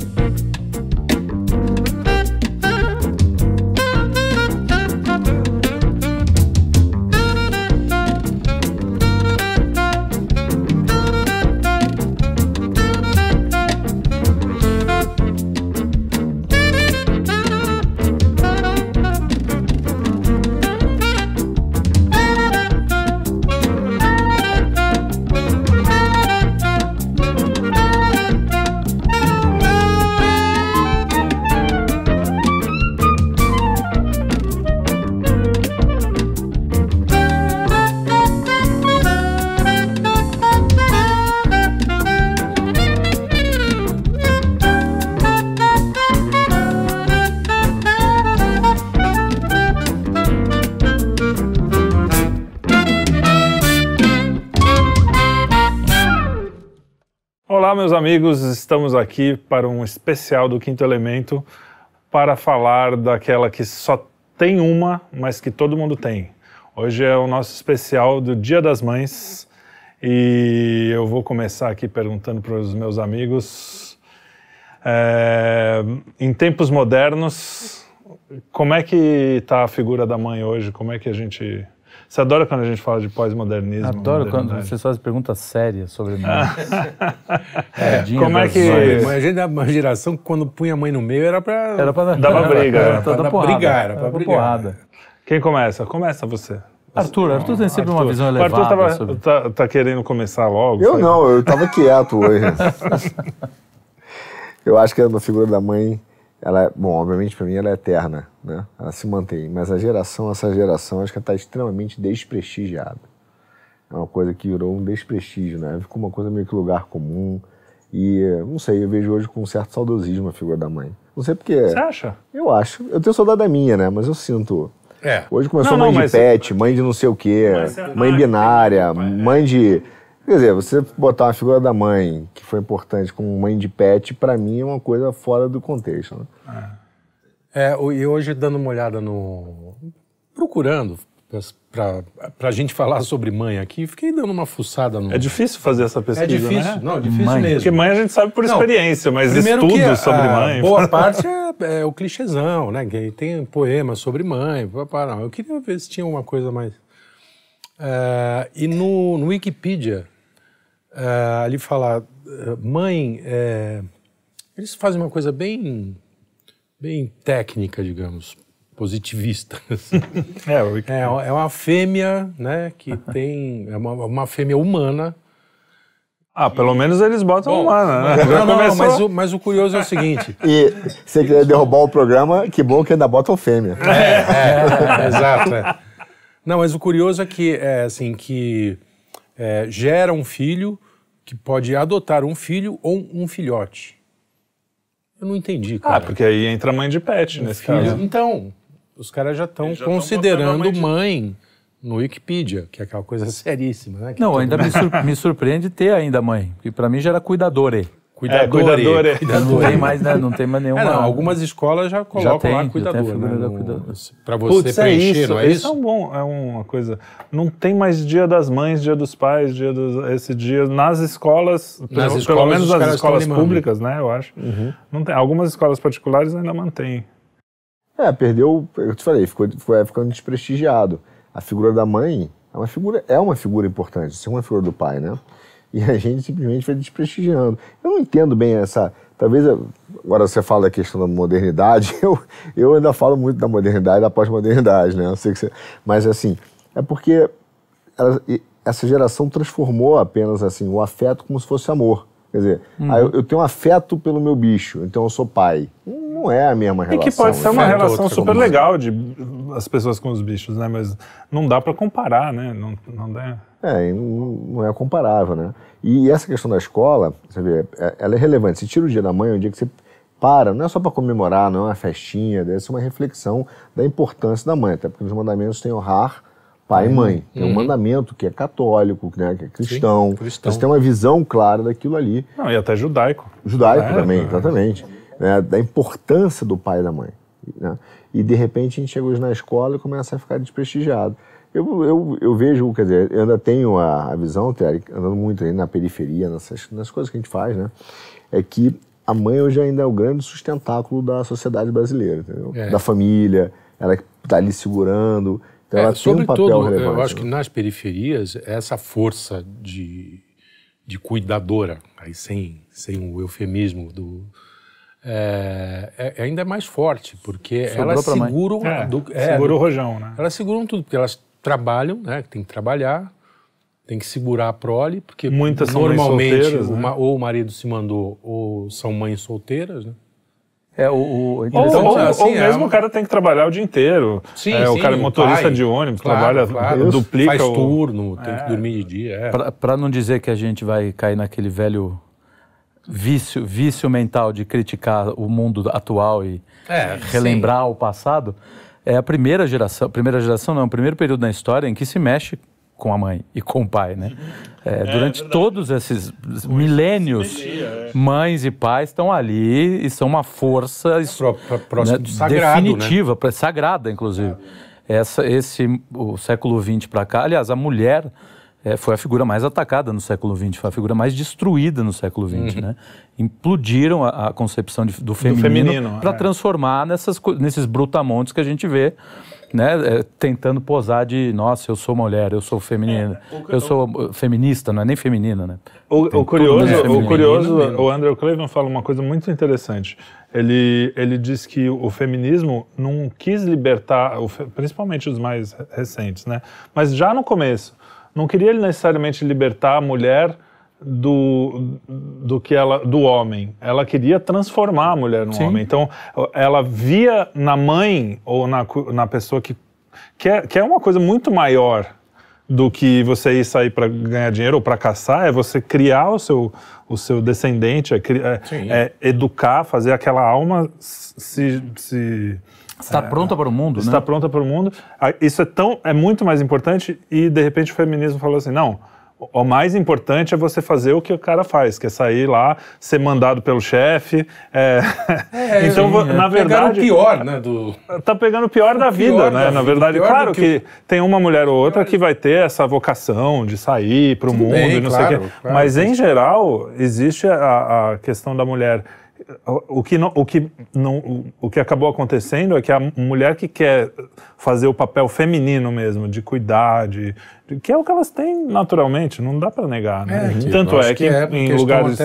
Thank you. amigos, estamos aqui para um especial do Quinto Elemento para falar daquela que só tem uma, mas que todo mundo tem. Hoje é o nosso especial do Dia das Mães e eu vou começar aqui perguntando para os meus amigos. É, em tempos modernos, como é que está a figura da mãe hoje? Como é que a gente você adora quando a gente fala de pós-modernismo. Adoro quando vocês fazem perguntas sérias sobre mim. é, como é que. Mas a gente é uma geração que quando punha a mãe no meio era pra. Era pra dar pra briga. Era pra, dar porrada. Brigar, era pra, brigar. porrada. Quem começa? Começa você. Arthur, Arthur tem sempre Arthur. uma visão elevada. Arthur tava, sobre... tá, tá, querendo começar logo? Eu sabe? não, eu tava quieto hoje. eu acho que uma figura da mãe ela, é, bom, obviamente para mim ela é eterna, né? Ela se mantém, mas a geração, essa geração, acho que está extremamente desprestigiada. É uma coisa que virou um desprestígio, né? Ficou uma coisa meio que lugar comum. E não sei, eu vejo hoje com um certo saudosismo a figura da mãe. Não sei porque. Você acha? Eu acho. Eu tenho saudade da minha, né? Mas eu sinto. É. Hoje começou não, mãe não, de pet, eu... mãe de não sei o quê, é mãe binária, né? mãe de Quer dizer, você botar uma figura da mãe, que foi importante, como mãe de pet, para mim é uma coisa fora do contexto. Né? É. é. e hoje, dando uma olhada no. procurando para a gente falar sobre mãe aqui, fiquei dando uma fuçada no. É difícil fazer essa é pesquisa. É difícil, né? não, é difícil mãe. mesmo. Porque mãe a gente sabe por experiência, não, mas estudo sobre mãe. Boa parte é, é, o clichêzão, né? Tem poemas sobre mãe. Não, eu queria ver se tinha uma coisa mais. É, e no, no Wikipedia uh, ali falar, eh, mãe, é... eles fazem uma coisa bem, bem técnica, digamos, positivista. é, é, é, uma fêmea, né, que tem, é uma, uma fêmea humana. Ah, pelo e... menos eles botam Bom, humana, né? Não, não, mas, o, mas o curioso é o seguinte... e se quiser derrubar o programa, que bom que ainda botam fêmea. É, é, é exato. É. Não, mas o curioso é que, é, assim, que gera um filho que pode adotar um filho ou um filhote. Eu não entendi, ah, cara. Ah, porque aí entra mãe de pet um nesse filho. caso. Então, os caras já estão considerando mãe, de... mãe, no Wikipedia, que é aquela coisa seríssima, né? Que não, ainda me, sur me, surpreende ter ainda mãe, porque para mim já era cuidadora. Cuidadora. É, é. cuidadora. É. Não tem mais, né? Não tem mais nenhuma. É, não, algumas escolas já colocam já tem, lá cuidador. para né? você Puts, é preencher, é isso, não é isso? Isso é, um bom, é uma coisa. Não tem mais dia das mães, dia dos pais, dia dos, esse dia. Nas escolas, nas pelo, escolas, pelo menos nas escolas públicas, né? Eu acho. Uhum. Não tem, algumas escolas particulares ainda mantêm. É, perdeu, eu te falei, ficou, foi ficando desprestigiado. A figura da mãe é uma figura, é uma figura importante, assim, figura do pai, né? e a gente simplesmente vai desprestigiando. Eu não entendo bem essa. Talvez agora você fala da questão da modernidade, eu, eu ainda falo muito da modernidade, da pós-modernidade, né? não sei que você, mas assim, é porque ela, essa geração transformou apenas assim o afeto como se fosse amor. Quer dizer, uhum. eu, eu, tenho afeto pelo meu bicho, então eu sou pai. Não é a mesma relação. E que pode ser uma é relação super legal de as pessoas com os bichos, né? Mas não dá para comparar, né? Não, não dá. É, não é comparável, né? E essa questão da escola, você vê, é, ela é relevante. Você tira o dia da mãe, é um dia que você para, não é só para comemorar, não é uma festinha, deve ser uma reflexão da importância da mãe, até porque nos mandamentos tem honrar pai uhum. e mãe. Tem uhum. um mandamento que é católico, né, que é cristão. Sim, cristão. Você tem uma visão clara daquilo ali. Não, e até judaico. Judaico é, também, é. exatamente. Né, da importância do pai e da mãe. Né? E de repente a gente chega hoje na escola e começa a ficar desprestigiado. Eu, eu, eu vejo, quer dizer, eu ainda tenho a, a visão, andando muito aí na periferia, nessas, nas coisas que a gente faz, né? É que a mãe hoje ainda é o grande sustentáculo da sociedade brasileira, entendeu? É. Da família, ela está ali segurando. Então é, ela tem um papel todo, relevante. Eu acho que né? nas periferias, é essa força de, de cuidadora, aí sem, sem o eufemismo do, é, é, é ainda mais forte, porque Sobrou elas seguram. É, do, é, segura o rojão, né? Elas seguram tudo, porque elas trabalham, né? Tem que trabalhar, tem que segurar a prole, porque Muitas normalmente solteiras, né? ou o marido se mandou ou são mães solteiras, né? É, o, o é ou, ou, assim, ou, é mesmo é o cara tem que trabalhar o dia inteiro. Sim, é, sim, o cara é motorista pai, de ônibus, claro, trabalha, claro, duplica. Faz o... turno, tem que é. dormir de dia. É. Para não dizer que a gente vai cair naquele velho vício, vício mental de criticar o mundo atual e relembrar o passado, é a primeira geração, primeira geração não, é o primeiro período na história em que se mexe com a mãe e com o pai, né? É, é durante é todos esses milênios, é. mães e pais estão ali e são uma força Pró né, sagrado, né? definitiva, né? sagrada, inclusive. Essa, esse o século XX para cá, aliás, a mulher é, foi a figura mais atacada no século XX, foi a figura mais destruída no século XX, uhum. né? Implodiram a, a concepção de, do feminino, feminino para é. transformar nessas, nesses brutamontes que a gente vê, né? É, tentando posar de, nossa, eu sou mulher, eu sou feminina, é, eu sou eh, feminista, não é nem feminina, né? O, o curioso, o curioso, o Andrew Cleveland fala uma coisa muito interessante. Ele, ele diz que o feminismo não quis libertar, principalmente os mais recentes, né? Mas já no começo não queria necessariamente libertar a mulher do, do que ela do homem. Ela queria transformar a mulher no homem. Então, ela via na mãe ou na, na pessoa que, que é, que é uma coisa muito maior do que você ir sair para ganhar dinheiro ou para caçar, é você criar o seu, o seu descendente, é, é, é educar, fazer aquela alma se, se Está é, pronta para o mundo, estar né? Está pronta para o mundo. Isso é, tão, é muito mais importante e, de repente, o feminismo falou assim, não, o mais importante é você fazer o que o cara faz, que é sair lá, ser mandado pelo chefe. É... É, então, sim, é. na é. verdade. pegando o pior, né? Do... Tá pegando o pior o da vida, né? na verdade, claro que... que... tem uma mulher ou outra que vai ter essa vocação de sair para o mundo bem, e não claro, sei o quê. Claro, mas, claro. em geral, existe a, a questão da mulher o que, não, o, que não, o que acabou acontecendo é que a mulher que quer fazer o papel feminino mesmo, de cuidar, de, que é o que elas têm naturalmente, não dá para negar, né? É, Tanto é que, que é, em lugares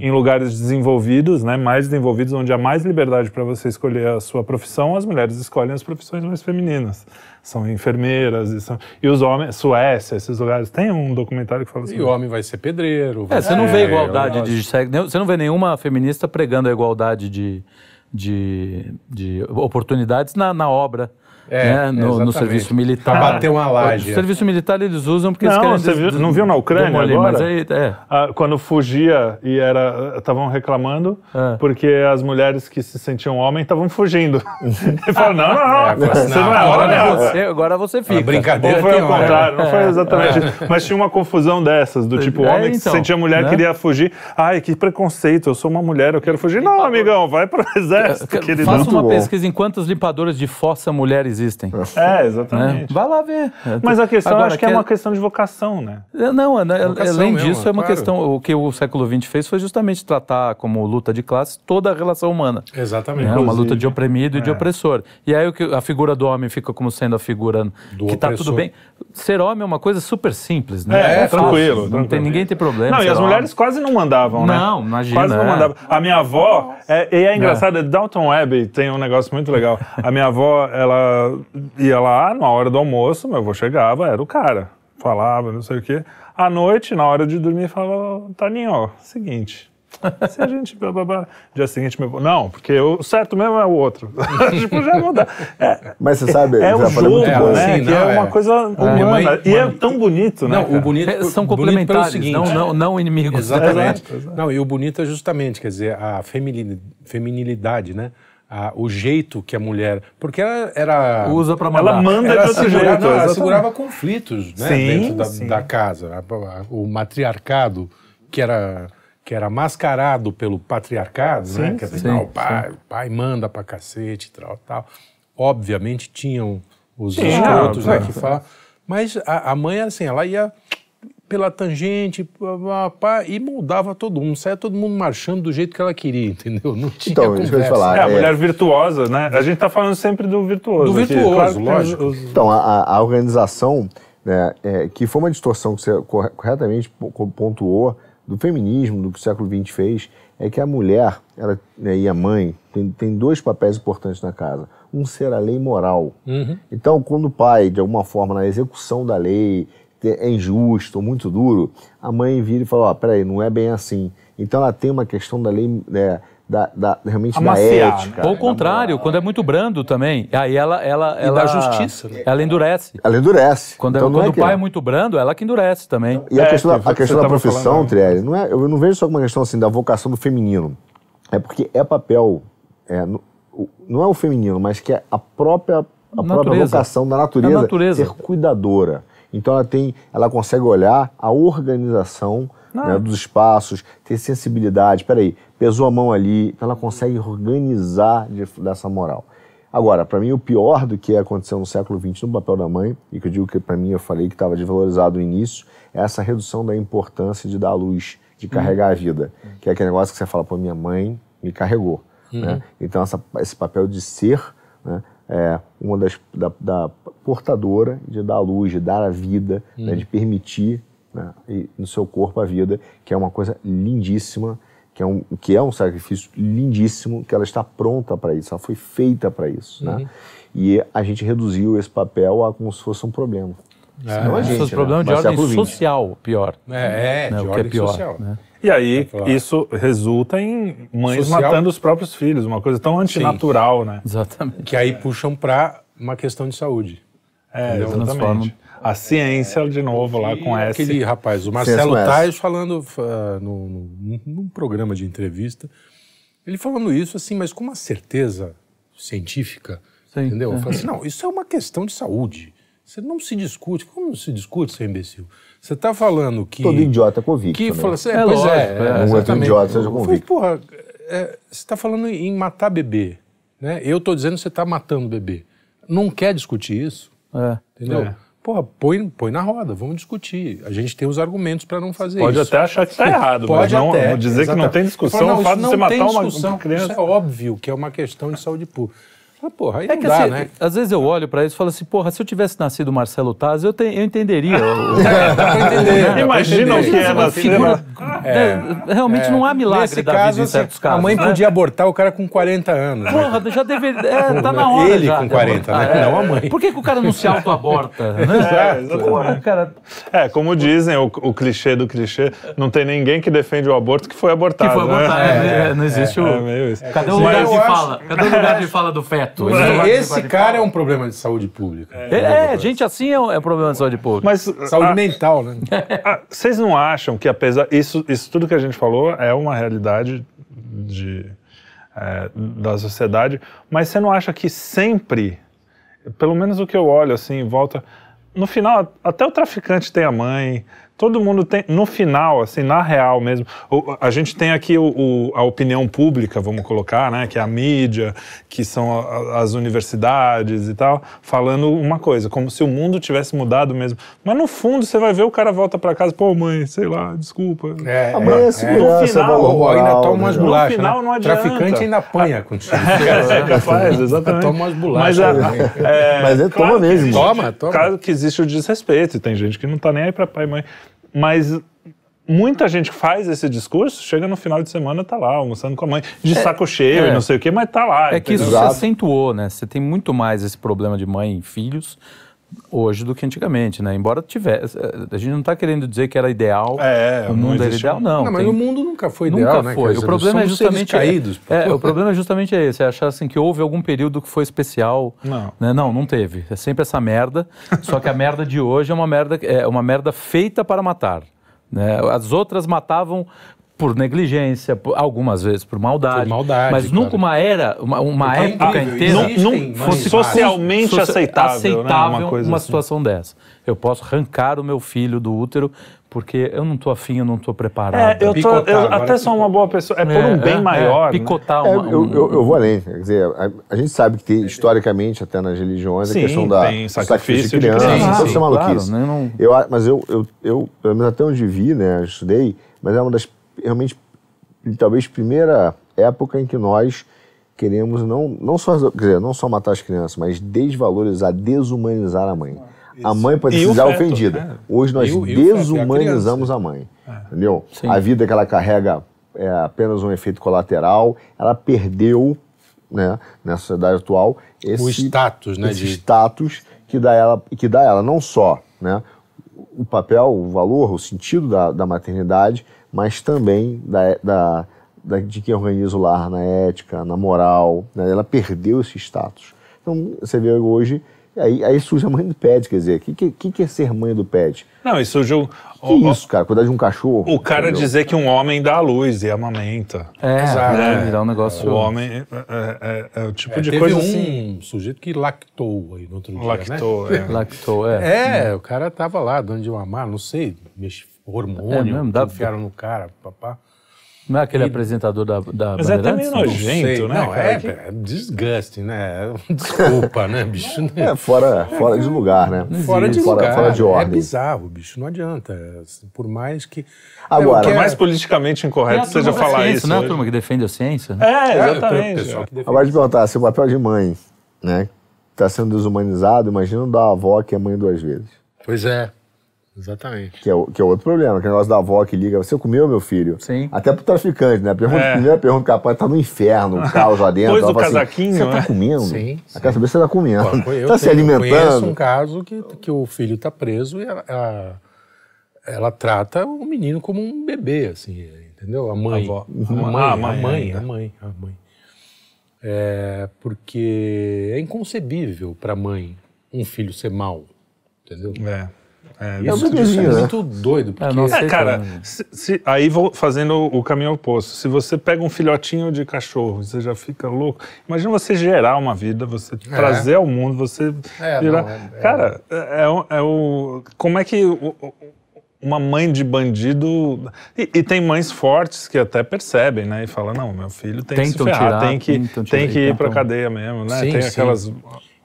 em lugares desenvolvidos, né, mais desenvolvidos, onde há mais liberdade para você escolher a sua profissão, as mulheres escolhem as profissões mais femininas. São enfermeiras e, são... e os homens, Suécia, esses lugares tem um documentário que fala Assim, e o homem vai ser pedreiro. Vai é, você não vê é, igualdade é de você não vê nenhuma feminista pregando a igualdade de de, de oportunidades na, na obra é, né? no, no, serviço militar. Pra bater uma laje. O serviço militar eles usam porque não, eles querem... Viu, não viu na Ucrânia agora? Mas aí, é. ah, quando fugia e era... Estavam reclamando é. porque as mulheres que se sentiam homem estavam fugindo. e falaram, não, não, não, é, assim, é não, não Agora, você, agora você fica. A brincadeira foi né? contrário, não foi exatamente isso. Mas tinha uma confusão dessas, do tipo, homem então, que se então, sentia mulher né? queria fugir. Ai, que preconceito, eu sou uma mulher, eu quero fugir. Não, então, amigão, vai pro exército, querido. Faça uma pesquisa em quantas limpadoras de fossa mulheres existem. É, é, exatamente. Né? Vai lá ver. Mas a questão, Agora, acho que é, é uma questão de vocação, né? É, não, é, né, além mesmo, disso, é uma claro. questão. O que o século XX fez foi justamente tratar como luta de classe toda a relação humana. Exatamente. Né? Uma luta de oprimido é. e de opressor. E aí a figura do homem fica como sendo a figura do que está tudo bem. Ser homem é uma coisa super simples, né? É, é tranquilo. Não tranquilo. Tem, ninguém tem problema. Não, e as homem. mulheres quase não mandavam, né? Não, imagina. Quase não mandavam. A minha avó, é, e é engraçado, é. Webb tem um negócio muito legal. A minha avó, ela ia lá na hora do almoço, mas eu chegava, era o cara. Falava, não sei o quê. À noite, na hora de dormir, falava, Taninho, ó, seguinte, se a gente. Blá, blá, blá, dia seguinte, meu. Não, porque o certo mesmo é o outro. tipo, já muda. É, Mas você sabe, é um jogo, é, né? não, é, é uma coisa é, humana. É, e é tão bonito, não, né? Não, o bonito. É, são complementares, seguinte, não, não, não inimigos. Exatamente. Né? Não, e o bonito é justamente, quer dizer, a feminilidade, né? a, o jeito que a mulher. Porque ela era. Usa para Ela manda ela de outro segurava, jeito. Ela segurava conflitos né, sim, dentro da, sim. da casa. O matriarcado, que era que era mascarado pelo patriarcado, né, sim, né? Quer dizer, sim, não, o, pai, o pai manda pra cacete, tal, tal. Obviamente tinham os escrotos, né, que falavam. Mas a, a, mãe, assim, ela ia pela tangente pá, pá, e moldava todo mundo. Saia todo mundo marchando do jeito que ela queria, entendeu? Não tinha então, conversa. eu ia falar, é, a é. mulher virtuosa, né? A gente está falando sempre do virtuoso. Do virtuoso, aqui, claro, lógico. Os... Então, a, a organização, né, é, que foi uma distorção que você corretamente pontuou do feminismo, do que o século XX fez, é que a mulher ela, né, e a mãe tem, tem dois papéis importantes na casa. Um ser a lei moral. Uhum. Então, quando o pai, de alguma forma, na execução da lei, é injusto, muito duro, a mãe vira e fala, ó, oh, peraí, não é bem assim. Então ela tem uma questão da lei, né, da, da, realmente Amaciar, da ética. Né? Ou o contrário, quando é muito brando também, aí ela... ela, ela e da justiça. Né? Ela endurece. Ela endurece. Quando, é então, é, quando é o pai é. é muito brando, ela que endurece também. E a é, questão da, a questão da profissão, Trielli, não é, eu não vejo só uma questão assim da vocação do feminino. É porque é papel, é, no, não é o feminino, mas que é a própria, a própria vocação da natureza, natureza ser cuidadora então ela tem, ela consegue olhar a organização ah. né, dos espaços, ter sensibilidade. Peraí, pesou a mão ali, então ela consegue organizar de, dessa moral. Agora, para mim, o pior do que aconteceu no século XX no papel da mãe, e que eu digo que para mim eu falei que estava desvalorizado no início, é essa redução da importância de dar a luz, de carregar uhum. a vida. Que é aquele negócio que você fala, pô, minha mãe me carregou. Uhum. Né? Então, essa, esse papel de ser né, é, uma das da, da portadora de dar a luz, de dar a vida, hum. né, uhum. de permitir né, no seu corpo a vida, que é uma coisa lindíssima, que é um, que é um sacrifício lindíssimo, que ela está pronta para isso, ela foi feita para isso, né? Uhum. E a gente reduziu esse papel a como se fosse um problema. É, não é, é gente, né? problema de é ordem social, pior. É, é, né? de o ordem que é pior, social. Né? E aí claro. isso resulta em mães Social. matando os próprios filhos, uma coisa tão antinatural, Sim. né? Exatamente. Que aí puxam para uma questão de saúde. É, Entendeu? exatamente. A ciência, é, de novo, lá com essa. Aquele rapaz, o Marcelo Tais, falando uh, no, no, num programa de entrevista, ele falando isso assim, mas com uma certeza científica, Sim, entendeu? É. Eu falo assim, não, isso é uma questão de saúde. Você não se discute. Como não se discute, seu imbecil? Você está falando que. Todo idiota convicto. Que né? fala assim, é, é, é lógico. É, é, um outro idiota seja convicto. porra, é, você está falando em matar bebê. Né? Eu estou dizendo que você está matando bebê. Não quer discutir isso. É. Entendeu? É. Porra, põe, põe na roda, vamos discutir. A gente tem os argumentos para não fazer pode isso. Pode até achar que está errado, pode mas não, dizer exatamente. que não tem discussão. Falo, não, o fato de você matar uma, uma, criança. Isso é óbvio que é uma questão de saúde pública. Ah, porra, aí é que dá, assim, né? Às vezes eu olho para isso e falo assim, porra, se eu tivesse nascido Marcelo Taz, eu, te, eu entenderia. É, Imagina o que é uma né? figura. é, é realmente é. não há milagre da caso, vida em assim, certos casos. A mãe né? podia abortar o cara com 40 anos. Né? Porra, né? já deveria. É, tá na hora. Ele já, com 40, né? não a mãe. Por que, que, o cara não se autoaborta? Né? aborta? É, como dizem, o, clichê do clichê, não tem ninguém que defende o aborto que foi abortado. Que foi abortado, não existe o. Cadê o lugar de fala? Cadê o lugar de fala do feto? É. esse cara é um problema de saúde pública. É, é, é gente assim é um, é um, problema de saúde pública. Mas, saúde a, ah, mental, né? Ah, vocês não acham que, apesar. Isso, isso tudo que a gente falou é uma realidade de, é, da sociedade, mas você não acha que sempre, pelo menos o que eu olho assim em volta, no final, até o traficante tem a mãe, todo mundo tem, no final, assim, na real mesmo, a gente tem aqui o, o, a opinião pública, vamos colocar, né, que é a mídia, que são a, as universidades e tal, falando uma coisa, como se o mundo tivesse mudado mesmo. Mas no fundo, você vai ver o cara volta para casa, pô, mãe, sei lá, desculpa. É, a ah, mãe é, é assim, no é, final, o ainda toma umas né? bolachas. No né? final, né? não adianta. Traficante ainda apanha contigo. é, é capaz, exatamente. toma umas bolachas. Mas, é, né? é, é claro toma mesmo. Toma, toma. Caso que existe o desrespeito, e tem gente que não tá nem aí pra pai e mãe. Mas muita gente faz esse discurso, chega no final de semana, tá lá, almoçando com a mãe, de é, saco cheio é. e não sei o quê, mas tá lá. É entendeu? que isso Exato. se acentuou, né? Você tem muito mais esse problema de mãe e filhos hoje do que antigamente, né? Embora tivesse. Eh, a gente não está querendo dizer que era ideal, é, o mundo era ideal, um... não. não mas o mundo nunca foi nunca ideal, nunca né, foi. Né, o problema é justamente é, caídos. É, é, o problema é justamente é esse, é achar assim, que houve algum período que foi especial. Não. Né? Não, não teve. É sempre essa merda, só que a merda de hoje é uma merda, é uma merda feita para matar. Né? As outras matavam por negligência, por, algumas vezes por maldade. Por maldade mas claro. nunca uma era, uma, uma então, época inteira, não, fosse socialmente aceitável, aceitável né? uma, uma assim. situação dessa. Eu posso arrancar o meu filho do útero porque eu não estou afim, eu não estou preparado. É, eu, tô, eu até é sou uma boa pessoa. É por um é, bem é, maior. É, picotar né? uma, um, eu, eu, eu, vou além. Quer dizer, a, a gente sabe que tem, historicamente, até nas religiões, sim, a questão da tem sacrifício de criança. De criança. Sim, sim, claro, né? não... eu, mas eu, eu, eu, pelo menos até onde vi, né, estudei, mas é uma das realmente, talvez, primeira época em que nós queremos não, não só dizer, não só matar as crianças, mas desvalorizar, desumanizar a mãe. Isso. Né? A mãe pode ser ofendida. Hoje nós desumanizamos a, a, mãe. entendeu? Sim. A vida que ela carrega é apenas um efeito colateral, ela perdeu, né, na sociedade atual, esse o status, né, esse de... status que dá ela, que dá ela não só, né, o papel, o valor, o sentido da, da maternidade, mas também da, da, da de quem organiza o lar na ética, na moral. Né? Ela perdeu esse status. Então, você vê hoje Aí, aí, surge a mãe do pet, quer dizer, o que, que, que é ser mãe do pet? Não, isso surgiu. que o, isso, cara? Cuidar de um cachorro? O cara entendeu? dizer que um homem dá a luz e amamenta. É, Exato. É, é. É, um negócio. O homem. É, é, é o tipo de coisa. um assim, sujeito que lactou aí no outro dia. Né? Lactou, é. lactou, é. É, uhum. o cara tava lá, dando de mamar, não sei, hormônio, é mesmo, dá... no cara, papá. Não é aquele e... apresentador da, da Mas é também nojento, né? Não, é, que... é desgaste, né? Desculpa, né, bicho? Né? É, fora, fora de lugar, né? Fora de fora, lugar. Fora de é ordem. É bizarro, bicho. Não adianta. Por mais que... Agora... é... mais politicamente incorreto seja falar ciência, isso. Não é a turma que defende a ciência? Né? É, é exatamente. Agora, te perguntar, seu papel de mãe, né? Está sendo desumanizado, imagina da avó que é mãe duas vezes. Pois é. Exatamente. Que é, o, que é outro problema, que é o negócio da avó que liga, você comeu, meu filho? Sim. Até pro traficante, né? Pergunta, é. Primeira pergunta, rapaz tá no inferno, o caos lá dentro. pois do assim, casaquinho, assim, Você tá né? comendo? Sim. sim. Quer saber se você tá comendo. Pô, eu tá tenho, se alimentando. Eu conheço um caso que, que o filho tá preso e ela, ela, ela trata o menino como um bebê, assim, entendeu? A mãe. A, avó. a uhum. mãe, ah, a, mãe, a mãe, a mãe, a mãe. É porque é inconcebível pra mãe um filho ser mau, entendeu? É. É, é isso, é né? muito doido. É, porque... É, sei, cara, como... se, se, aí vou fazendo o caminho oposto. Se você pega um filhotinho de cachorro, você já fica louco. Imagina você gerar uma vida, você é. trazer ao mundo, você é, é virar... Não, é. cara, é, o... Como é que... O, o, uma mãe de bandido. E, e, tem mães fortes que até percebem, né? E falam: não, meu filho tem tentam que se ferrar, tirar, tem que, tem que ir tentam... pra cadeia mesmo, né? Sim, tem aquelas.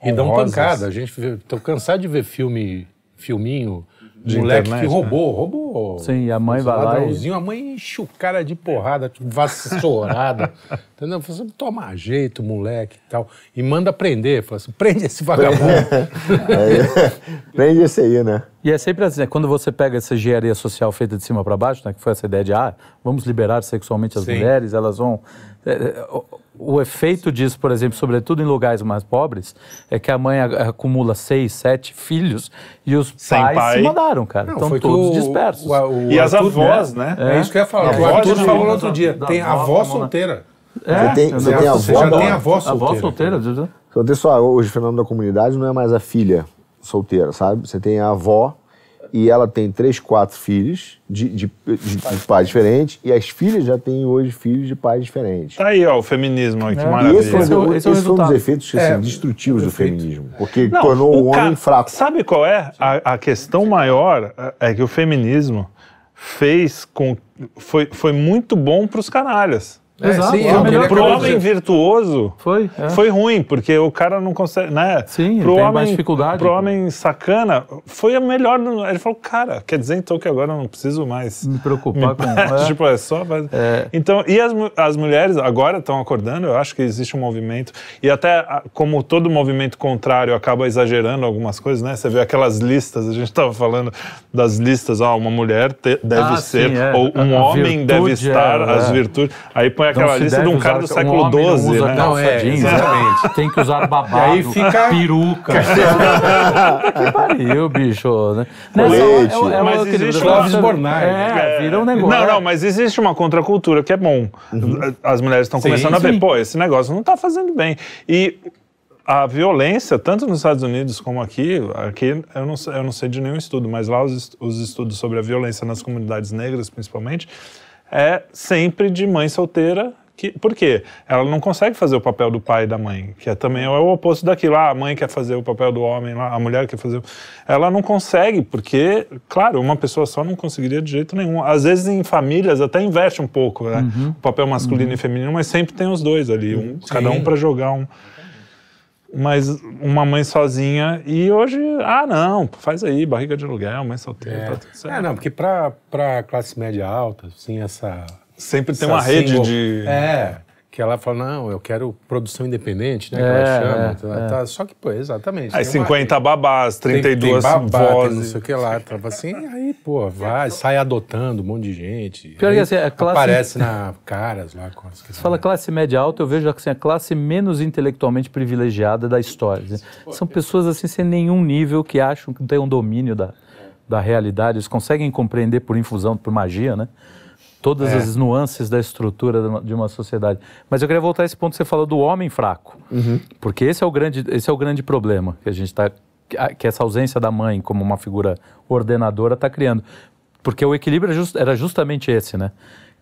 E dão pancada. A gente Tô cansado de ver filme filminho uhum. de moleque internet, que né? roubou, né? roubou. Sim, a mãe vai lá. E... A mãe enche o cara de porrada, vassourada. entendeu? Fala assim, toma jeito, moleque e tal. E manda prender. Fala assim, prende esse vagabundo. é, prende esse aí, né? E é sempre assim, né? quando você pega essa engenharia social feita de cima para baixo, né, que foi essa ideia de, ah, vamos liberar sexualmente as Sim. mulheres, elas vão. É, é, o efeito disso, por exemplo, sobretudo em lugares mais pobres, é que a mãe acumula seis, sete filhos e os Sem pais pai. se mandaram, cara. Não, Estão todos o, dispersos. O, o, e as Arthur, né? avós, né? É. é. isso que eu ia falar. o Arthur falou no outro dia. Da, tem da avó solteira. É, você tem, você tem avó, você já tem avó solteira. Avó solteira, é. Só, hoje fernando na da comunidade não é mais a filha solteira, sabe? Você tem a avó e ela tem três, quatro filhos de, de, de, de pais diferentes, e as filhas já têm hoje filhos de pais diferentes. Tá aí, ó, o feminismo, ó, é. que maravilha. E esse, esse, é esse, é um dos efeitos assim, é, assim, destrutivos do feminismo, porque Não, tornou o, o homem fraco. Sabe qual é? A, a questão maior é, é que o feminismo fez com... Foi, foi muito bom para os canalhas. É, Exato. Sim, é o melhor pro homem virtuoso foi, é. foi ruim, porque o cara não consegue, né? Sim, pro tem homem, mais dificuldade. Pro homem sacana, foi a melhor. Ele falou, cara, quer dizer então que agora eu não preciso mais me preocupar me com é, é. Tipo, é só. É. Então, e as, as mulheres agora estão acordando, eu acho que existe um movimento, e até como todo movimento contrário acaba exagerando algumas coisas, né? Você vê aquelas listas, a gente estava falando das listas, ó ah, uma mulher te, deve ah, ser, sim, é. ou um a, a homem deve estar, é as virtudes. Aí põe então, aquela lista de um cara do século XII, né? Não, é, jeans, né? exatamente. Tem que usar babado, e aí fica... peruca. que pariu, bicho. Né? É é Leite. É, é, mas existe uma... É, vira um negócio. Não, não, mas existe uma contracultura que é bom. Uhum. As mulheres estão começando sim. a ver, pô, esse negócio não está fazendo bem. E a violência, tanto nos Estados Unidos como aqui, aqui eu não, eu não sei de nenhum estudo, mas lá os, os estudos sobre a violência nas comunidades negras, principalmente, é sempre de mãe solteira. Que, por quê? Ela não consegue fazer o papel do pai e da mãe, que é também é o oposto daquilo. Ah, a mãe quer fazer o papel do homem, a mulher quer fazer. Ela não consegue, porque, claro, uma pessoa só não conseguiria de jeito nenhum. Às vezes em famílias até investe um pouco né? uhum. o papel masculino uhum. e feminino, mas sempre tem os dois ali, um, cada um para jogar um mas uma mãe sozinha e hoje, ah, não, faz aí, barriga de aluguel, mãe solteira, é. tá tudo certo. É, não, porque para classe média alta, assim, essa. Sempre tem uma rede de. É que ela fala, não, eu quero produção independente, né? É, ela chama. É, então é. tá, é. Só que, pô, exatamente. Aí 50 uma, babás, 32 tem, tem babá, vozes. Tem não sei o que lá. Tava assim, aí, pô, vai, então- sai adotando um monte de gente. Pior que assim, a é classe... Aparece na caras lá. Com as Você fala classe média alta, eu vejo assim, a classe menos intelectualmente privilegiada da história. Né? São pessoas assim, sem nenhum nível, que acham que tem um domínio da, da realidade. Eles conseguem compreender por infusão, por magia, né? todas é. as nuances da estrutura de uma, sociedade. Mas eu queria voltar a esse ponto que você falou do homem fraco, uhum. porque esse é o grande, esse é o grande problema que a gente está, que essa ausência da mãe como uma figura ordenadora está criando, porque o equilíbrio é era justamente esse, né?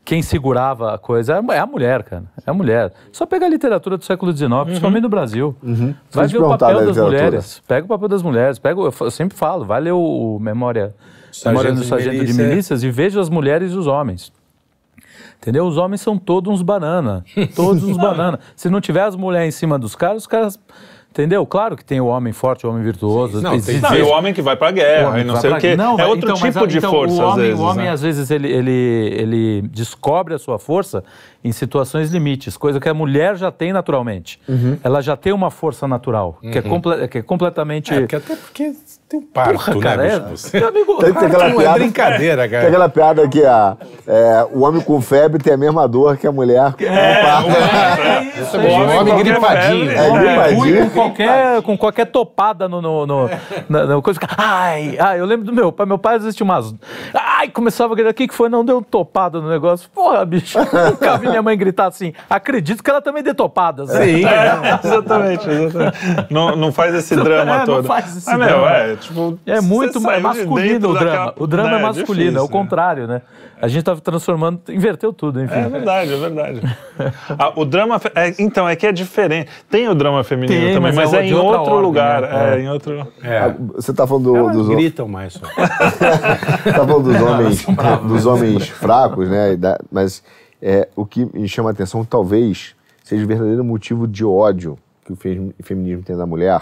Quem segurava a coisa é, é a mulher, cara. É a mulher. Só pega a literatura do século XIX, uhum. principalmente no Brasil. Uhum. Vai ver o papel das mulheres. Pega o papel das mulheres. Pega, eu, eu sempre falo, vai ler o, o Memória Memória do Sargento de, de é Milícias e veja as mulheres e os homens. Entendeu? Os homens são todos uns banana. Todos uns banana. Se não tiver as mulheres em cima dos caras, os caras. Entendeu? Claro que tem o homem forte, o homem virtuoso. Sim, não, e tem, o homem que vai pra guerra e não sei o quê. Não, é outro então, tipo mas, de então, força, o homem, às vezes. O homem, né? às vezes, ele, ele, ele descobre a sua força em situações limites, coisa que a mulher já tem naturalmente. Uhum. Ela já tem uma força natural, uhum. que, é uhum. que é completamente... É, porque até porque tem um parto, Porra, né, cara, né, bicho? É, amigo, tem, aquela é piada, é brincadeira, cara. Tem aquela piada que a, é, o homem com febre tem a mesma dor que a mulher com é, parto. É, isso, é, é homem gripadinho. É, né? gripadinho. Com qualquer, com qualquer topada no... no, no na, na coisa, ai, ai, eu lembro do meu pai. Meu pai assistia umas... Ai, começava a gritar, o que, que foi? Não, deu um topado no negócio. Porra, bicho, nunca vi minha mãe gritar assim. Acredito que ela também dê topadas. Né? Sim, é. exatamente, exatamente. Não, não faz esse drama todo. Não faz esse ah, drama. Meu, é, Tipo, é muito masculino o drama. Daquela... O drama é, né, é masculino, difícil, é o né? contrário, né? A gente estava transformando, inverteu tudo, enfim. É verdade, é verdade. ah, o drama, é, então, é que é diferente. Tem o drama feminino Tem, também, mas, é mas é, em outro ordem, lugar. Né? É, é. em outro. É. Ah, você está falando do, dos homens. gritam mais. Só. tá falando dos homens, dos homens fracos, né? Mas é, o que me chama a atenção, talvez, seja o verdadeiro motivo de ódio que o feminismo tem da mulher.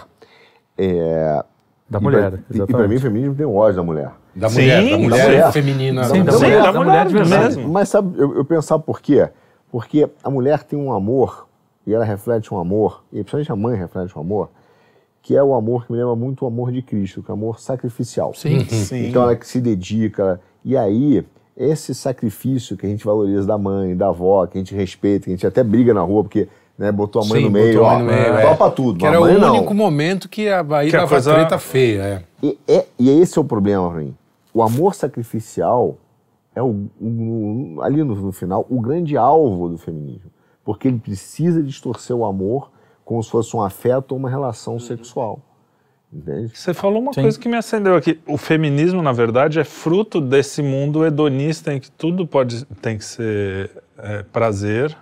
É, da mulher, e pra, E para mim o feminismo tem um ódio da mulher. Da mulher, sim, da mulher, da mulher feminina. Sim, da, da mulher, da mulher, Mas, mas sabe, eu, eu pensava por quê? Porque a mulher tem um amor, e ela reflete um amor, e principalmente a mãe reflete um amor, que é o amor que me lembra muito o amor de Cristo, que é o amor sacrificial. Sim, uhum. sim. Então ela é que se dedica. E aí, esse sacrifício que a gente valoriza da mãe, da avó, que a gente respeita, que a gente até briga na rua, porque né? Botou a mãe Sim, no meio, ó, no meio, é. topa tudo. Que era o único momento que a Bahia que tava treta feia. É. E, é, e esse é o problema pra mim. O amor sacrificial é o, o, o ali no, no, final o grande alvo do feminismo, porque ele precisa distorcer o amor como se fosse um afeto ou uma relação sexual. Entende? Você falou uma Sim. coisa que me acendeu aqui. O feminismo, na verdade, é fruto desse mundo hedonista em que tudo pode tem que ser é, prazer,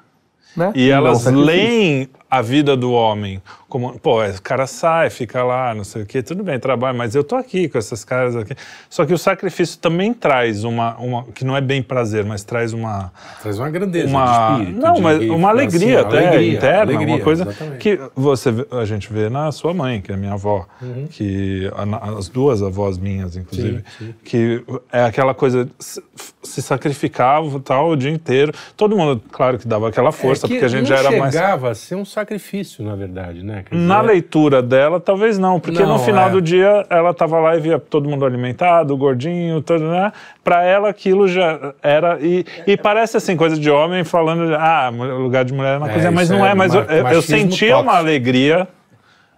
né? E elas leem a vida do homem. Como, pô, o cara sai, fica lá, não sei o quê, tudo bem, trabalha, mas eu tô aqui com essas caras aqui. Só que o sacrifício também traz uma, uma que não é bem prazer, mas traz uma traz uma grandeza, uma, de espírito, não, de mas uma assim, alegria assim, até alegria, interna, alegria, uma coisa exatamente. que você a gente vê na sua mãe, que é minha avó, uhum. que as duas avós minhas, inclusive, sim, sim. que é aquela coisa se sacrificava tal o dia inteiro. Todo mundo, claro que dava aquela é força, é porque a gente já era mais chegava a ser um sacrifício sacrifício, na verdade, né? Dizer... Na leitura dela, talvez não, porque não, no final é... do dia ela estava lá e via todo mundo alimentado, gordinho, tudo, né? Para ela aquilo já era. E, e parece assim, coisa de homem falando, ah, lugar de mulher é uma é, coisa, mas não é. é mas eu, eu sentia tóxico. uma alegria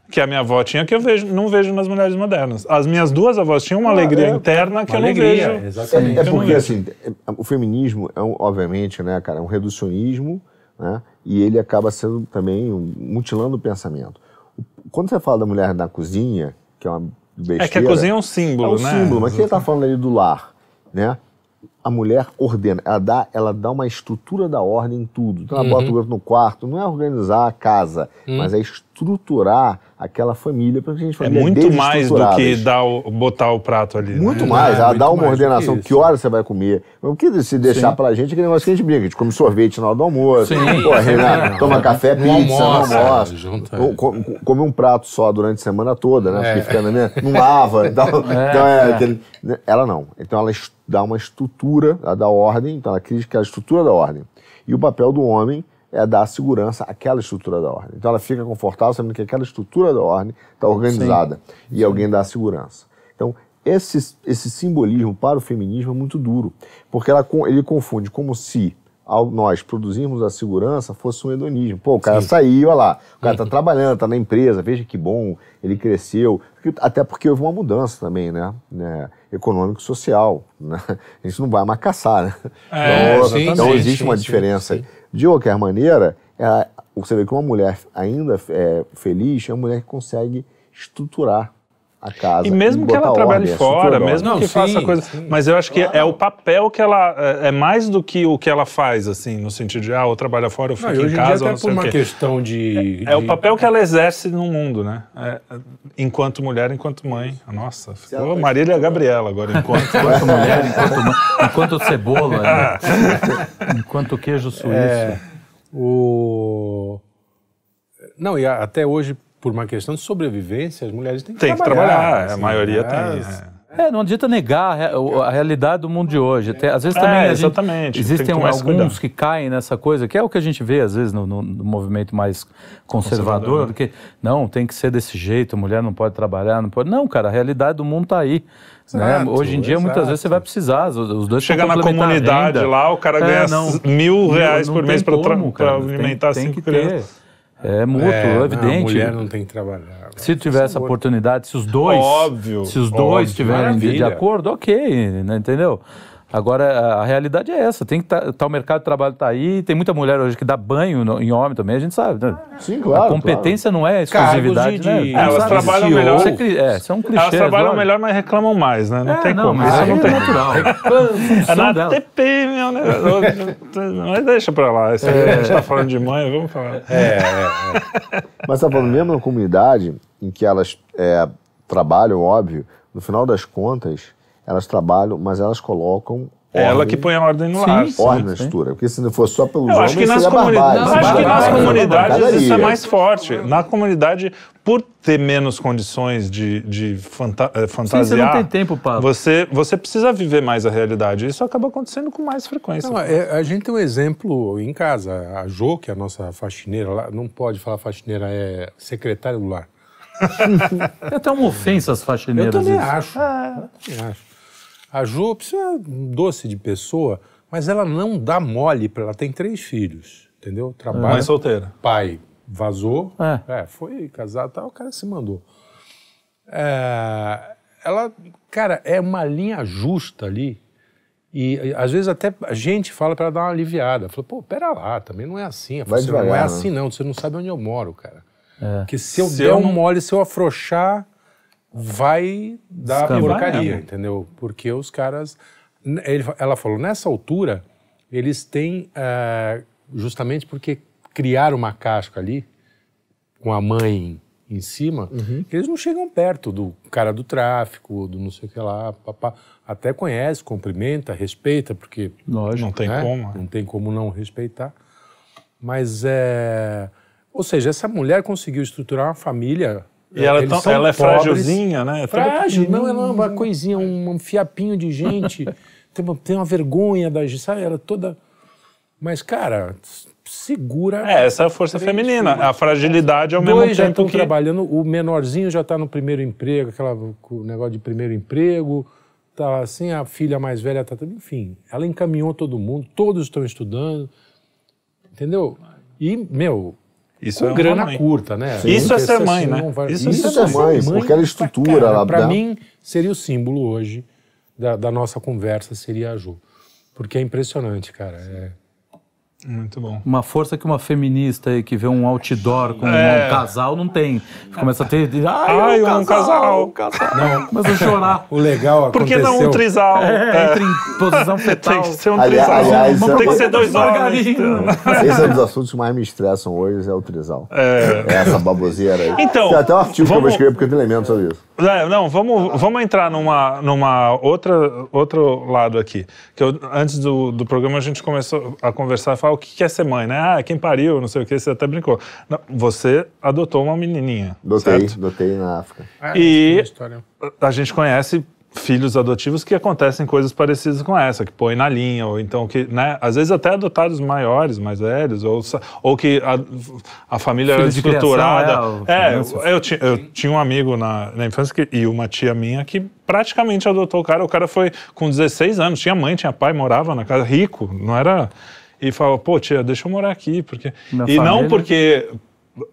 que a minha avó tinha, que eu vejo, não vejo nas mulheres modernas. As minhas duas avós tinham uma alegria é, interna que eu não alegria, vejo. Exatamente. É, é porque, assim, o feminismo é, um, obviamente, né, cara, é um reducionismo né? e ele acaba sendo também um, mutilando o pensamento. Quando você fala da mulher na cozinha, que é uma besteira... É que a cozinha é um símbolo, é um né? símbolo, mas quem está falando ali do lar, né? A mulher ordena, ela dá, ela dá uma estrutura da ordem em tudo. Então ela uhum. bota o garoto no quarto, não é organizar a casa, uhum. mas é estruturar aquela família, porque a gente é família é muito mais do que dar o, botar o prato ali. Né? Muito né? mais, é, ela dá uma ordenação, que, que, hora você vai comer. O que se deixar Sim. pra gente, é aquele negócio que a gente brinca, a gente come sorvete na hora do almoço, Sim. toma café, pizza, não almoça, não almoça. É, come um prato só durante a semana toda, né? É. Porque fica na minha, não lava. Então, então é, aquele, né? ela não. Então ela dá uma estrutura, ela dá ordem, então ela critica a estrutura da ordem. E o papel do homem é dar segurança àquela estrutura da ordem. Então ela fica confortável sabendo que aquela estrutura da ordem está organizada Sim. e Sim. alguém dá segurança. Então esse, esse simbolismo para o feminismo é muito duro, porque ela, ele confunde como se ao nós produzirmos a segurança fosse um hedonismo. Pô, o cara Sim. saiu, olha lá, o cara está uhum. trabalhando, está na empresa, veja que bom, ele cresceu. Até porque houve uma mudança também, né? né? Econômico e social. Né? A gente não vai mais caçar, né? É, então, sim, então sim, existe sim, uma diferença. De qualquer maneira, ela, é, você vê que uma mulher ainda é, feliz é uma mulher que consegue estruturar a casa. E mesmo e que ela trabalhe é fora, mesmo não, que sim, faça coisa. Sim. Mas eu acho que é o papel que ela. É, é, mais do que o que ela faz, assim, no sentido de, ah, eu trabalho fora, eu fico em casa. ou dia, até por uma questão de é, de é, o papel que ela exerce no mundo, né? É, é enquanto mulher, enquanto mãe. Nossa, ficou Marília Gabriela agora, enquanto, enquanto mulher, enquanto mãe, enquanto cebola, né? enquanto queijo suíço. o... Não, e até hoje por uma questão de sobrevivência, as mulheres têm que tem trabalhar. Tem que trabalhar, é, assim, a maioria né? tem. É, não adianta negar a, realidade do mundo de hoje. Até, às vezes também é, gente, existem que alguns cuidado. que caem nessa coisa, que é o que a gente vê às vezes no, no, no movimento mais conservador, conservador né? que não, tem que ser desse jeito, a mulher não pode trabalhar, não pode. Não, cara, a realidade do mundo está aí. Né? Exato, Hoje em dia, exato. muitas vezes você vai precisar. Os dois Chega na comunidade lá, o cara é, ganha é, não, mil reais não, não por mês para alimentar tem, cinco tem que crianças. Ter. É, é mútuo, é, evidente. Não, a mulher não tem que trabalhar. Se tiver essa oportunidade, se os dois. Óbvio. Se os dois óbvio, estiverem de, de acordo, ok, né, entendeu? Agora, a realidade é essa. Tem que tá, tá o mercado de trabalho está aí. Tem muita mulher hoje que dá banho no, em homem também, a gente sabe. Né? Sim, claro. A competência claro. não é exclusividade. De, né? É, elas sabe, trabalham melhor. Você, é, isso é um clichê. Elas trabalham melhor, mas reclamam mais, né? Não é, tem não, como. Isso não é tem. natural. é na TP, meu né mas deixa para lá. Esse é. A gente tá falando de mãe, vamos falar. É, é, é. Mas tá falando, mesmo na comunidade em que elas é, trabalham, óbvio, no final das contas elas trabalham, mas elas colocam Ordem. É ela que põe a ordem no sim, lar. Sim, ordem na estrutura. Porque se não for só pelos eu acho homens, acho que nas comunidades, não, acho que nas é comunidades isso é mais forte. Na comunidade, por ter menos condições de, de fanta fantasiar... Eh, sim, você não tem tempo, Pablo. Você, você precisa viver mais a realidade. Isso acaba acontecendo com mais frequência. Não, é, a gente tem um exemplo em casa. A Jo, que é a nossa faxineira, lá, não pode falar faxineira, é secretária do lar. é até uma ofensa às faxineiras. Eu também isso. acho. Ah. Eu também acho. A Jo é doce de pessoa, mas ela não dá mole para ela tem três filhos, entendeu? Trabalha. Mãe solteira. Pai vazou, é. É, foi casado, tal, o cara se mandou. É, ela, cara, é uma linha justa ali. E às vezes até a gente fala para dar uma aliviada. Fala, pô, pera lá, também não é assim. Falo, Vai devagar, não é né? assim, não. Você não sabe onde eu moro, cara. É. Porque se eu se der eu não... um mole, se eu afrouxar, vai dar Escambar, porcaria, né? entendeu? Porque os caras. Ele, ela falou, nessa altura, eles têm. Uh, justamente porque criaram uma casca ali, com a mãe em cima, uhum. eles não chegam perto do cara do tráfico, do não sei o que lá, papá. Até conhece, cumprimenta, respeita, porque. Lógico, não tem né? como. Né? Não tem como não respeitar. Mas é. Ou seja, essa mulher conseguiu estruturar uma família e ela, é, tão, tá- ela é frágilzinha, né? Frágil, não, ela é uma coisinha, um, um fiapinho de gente. tem, uma, tem uma vergonha da sabe? Era toda. Mas, cara, segura. É, essa é a força feminina. a fragilidade é ao mesmo já estão que... trabalhando, o menorzinho já está no primeiro emprego, aquele negócio de primeiro emprego. Tá assim, a filha mais velha tá. Enfim, ela encaminhou todo mundo, todos estão estudando. Entendeu? E, meu, isso com é grana mãe. curta, né? Sim. Isso é ser mãe, né? Vai... Isso, isso, é ser mãe, mãe porque ela estrutura. Para ela pra mim, seria o símbolo hoje da, da, nossa conversa, seria a Ju. Porque é impressionante, cara. É... Muito bom. Uma força que uma feminista aí que vê um outdoor com é. um casal não tem. Começa a ter. Ai, Ai um, casal! Um casal. Não, começa a chorar. O legal Por aconteceu. Por não um trisal? É, é. Entra em posição fetal. tem que ser um trisal. Aliás, tem, é tem que ser dois homens. Esse é um dos assuntos que mais me estressam hoje, é o trisal. É. é essa baboseira aí. Então, Tem até um artigo vamos... que eu vou escrever porque eu tenho elementos sobre isso. É, não, vamos, vamos entrar numa, numa outra outro lado aqui. Que eu, antes do, do programa a gente começou a conversar e o que é ser mãe, né? Ah, quem pariu, não sei o que, você até brincou. Não, você adotou uma menininha. Dotei, certo? dotei na África. Ah, é, e a gente conhece filhos adotivos que acontecem coisas parecidas com essa, que põe na linha, ou então que, né, às vezes até adotados maiores, mais velhos, ou, ou que a, a família é era estruturada. é, é, é eu, eu, eu, tinha um amigo na, na infância que, e uma tia minha que praticamente adotou o cara, o cara foi com 16 anos, tinha mãe, tinha pai, morava na casa, rico, não era e falava, pô, tia, deixa eu morar aqui. porque Na E família? não porque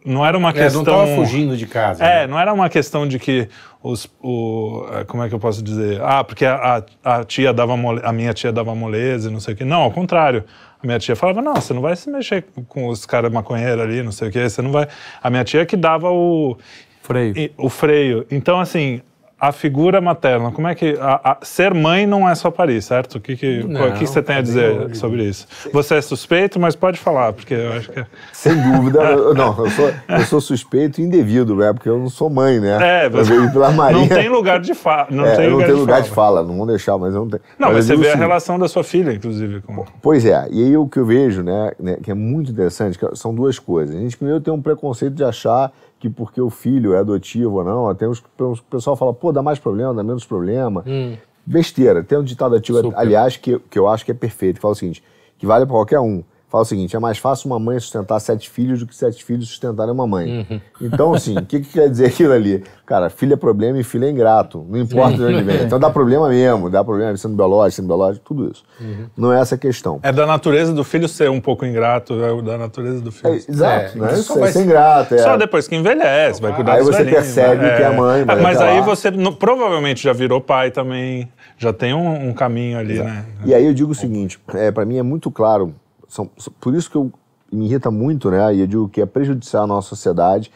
não era uma é, questão. Não estava fugindo de casa. É, né? não era uma questão de que os. O, eh, como é que eu posso dizer? Ah, porque a, a, tia dava mole, a minha tia dava moleza e não sei o quê. Não, ao contrário. A minha tia falava, não, você não vai se mexer com os caras maconheiros ali, não sei o quê, você não vai. A minha tia que dava o. Freio. o freio. Então, assim, a figura materna, como é que. A, a, ser mãe não é só Paris, certo? O que, que, não, o que você tem a dizer sobre isso? Você é suspeito, mas pode falar, porque eu acho que. É sem dúvida. eu, não, eu sou, eu sou suspeito e indevido, né? Porque eu não sou mãe, né? É, você. Pela Maria. Não tem lugar de fala. Não, é, tem, lugar tem lugar de fala. de fala, não vou deixar, mas eu não tenho. Não, mas, mas você vê assim, a relação da sua filha, inclusive. Com... Pois é, e aí o que eu vejo, né, né que é muito interessante, são duas coisas. A gente primeiro tem um preconceito de achar que porque o filho é adotivo ou não, tem uns, o pessoal fala, pô, dá mais problema, dá menos problema. Hum. Besteira. Tem um ditado antigo, aliás, que, que eu acho que é perfeito, que fala o seguinte, que vale para qualquer um fala o seguinte: é mais fácil uma mãe sustentar sete filhos do que sete filhos sustentarem uma mãe. Uhum. Então, assim, o que, que, quer dizer aquilo ali? Cara, filho é problema e filho é ingrato. Não importa Sim. de onde vem. Então dá problema mesmo, dá problema sendo biológico, sendo biológico, tudo isso. Uhum. Não é essa a questão. É da natureza do filho ser um pouco ingrato, é da natureza do filho. É, exato, é, né? Isso vai ser ingrato. É. Só depois que envelhece, vai cuidar Aí você velhinhos, percebe é. Né? que é, é. mãe. Mas, mas aí lá. você provavelmente já virou pai também, já tem um, um caminho ali, exato. né? E aí eu digo o seguinte: é, para mim é muito claro são, por isso que eu me irrita muito, né? E eu digo que é prejudicial a nossa sociedade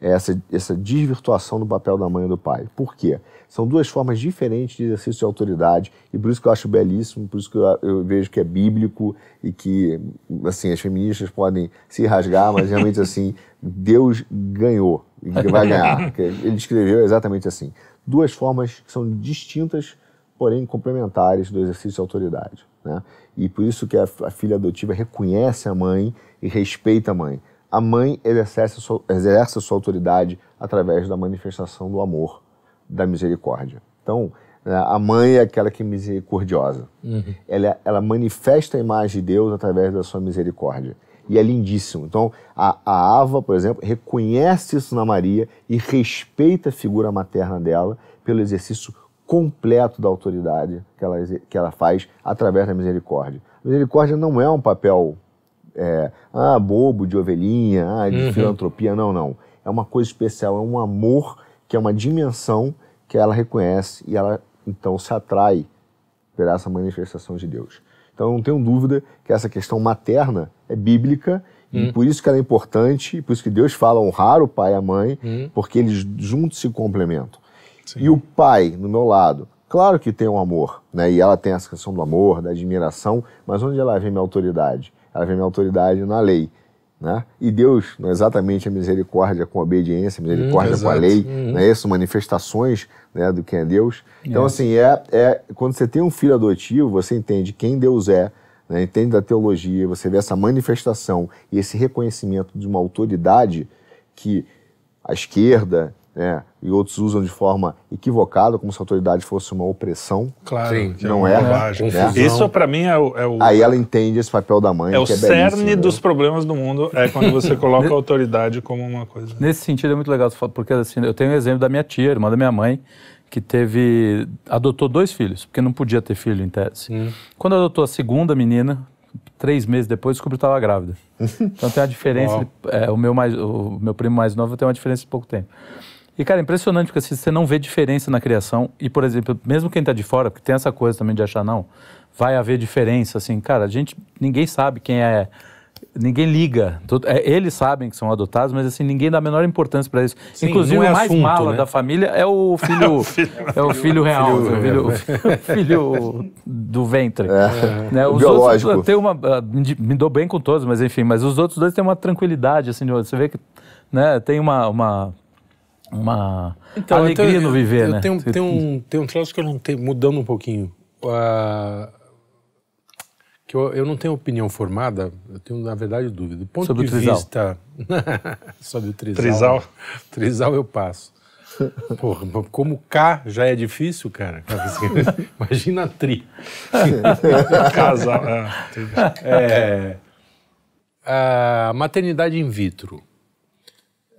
é essa, essa desvirtuação do papel da mãe e do pai. Por quê? São duas formas diferentes de exercício de autoridade, e por isso que eu acho belíssimo, por isso que eu, eu vejo que é bíblico e que, assim, as feministas podem se rasgar, mas realmente, assim, Deus ganhou e vai ganhar. Ele escreveu exatamente assim. Duas formas que são distintas, porém complementares do exercício de autoridade. Né? E por isso que a, a, filha adotiva reconhece a mãe e respeita a mãe. A mãe exerce a, sua, exerce a sua autoridade através da manifestação do amor, da misericórdia. Então, né, a mãe é aquela que é misericordiosa. Uhum. Ela, ela manifesta a imagem de Deus através da sua misericórdia. E é lindíssimo. Então, a, a Ava, por exemplo, reconhece isso na Maria e respeita a figura materna dela pelo exercício completo da autoridade que ela, que ela faz através da misericórdia. A misericórdia não é um papel é, ah, bobo, de ovelhinha, ah, de uhum. filantropia, não, não. É uma coisa especial, é um amor que é uma dimensão que ela reconhece e ela então se atrai por essa manifestação de Deus. Então eu não tenho dúvida que essa questão materna é bíblica e hum. por isso que ela é importante, por isso que Deus fala honrar o pai e a mãe, hum. porque eles juntos se complementam. Sim. e o pai do meu lado. Claro que tem um amor, né? E ela tem essa questão do amor, da admiração, mas onde ela vê minha autoridade? Ela vê minha autoridade na lei. Né? E Deus, não é exatamente a misericórdia com a obediência, misericórdia hum, com a lei, hum. né? Isso, manifestações né, do que é Deus. Então, é. assim, é, é quando você tem um filho adotivo, você entende quem Deus é, né? entende da teologia, você vê essa manifestação e esse reconhecimento de uma autoridade que a esquerda, né, e outros usam de forma equivocada, como se a autoridade fosse uma opressão. Claro, Sim, é não é. Lavagem, né? é Isso para mim é o, é o, Aí ela entende esse papel da mãe. É o é cerne dos né? problemas do mundo é quando você coloca a autoridade como uma coisa. Nesse sentido é muito legal porque assim, eu tenho um exemplo da minha tia, irmã da minha mãe, que teve adotou dois filhos porque não podia ter filho em tese. Hum. Quando adotou a segunda menina, três meses depois descobriu que estava grávida. Então tem uma diferença. Oh. É, o meu mais, o meu primo mais novo tem uma diferença de pouco tempo. E, cara, é impressionante, porque assim, você não vê diferença na criação. E, por exemplo, mesmo quem está de fora, porque tem essa coisa também de achar, não, vai haver diferença, assim, cara, a gente, ninguém sabe quem é, ninguém liga. é, eles sabem que são adotados, mas, assim, ninguém dá a menor importância para isso. Sim, Inclusive, é o mais assunto, mala né? da família é o filho, é o filho, é o filho real, né? filho, do ventre. É. Né? Os biológico. outros tem uma, ah, me dou bem com todos, mas enfim, mas os outros dois têm uma tranquilidade, assim, você vê que, né, tem uma, uma uma então, então alegria então, eu, no viver, eu, eu né? Tenho, Você... tem, um, tem um troço que eu não tenho, mudando um pouquinho. Uh, que eu, eu não tenho opinião formada, eu tenho, na verdade, dúvida. Do ponto Sobre de o trisal. vista. Sobre o trisal. Trisal. trisal eu passo. Porra, como K já é difícil, cara. Assim, imagina tri. Casal. É, é, a maternidade in vitro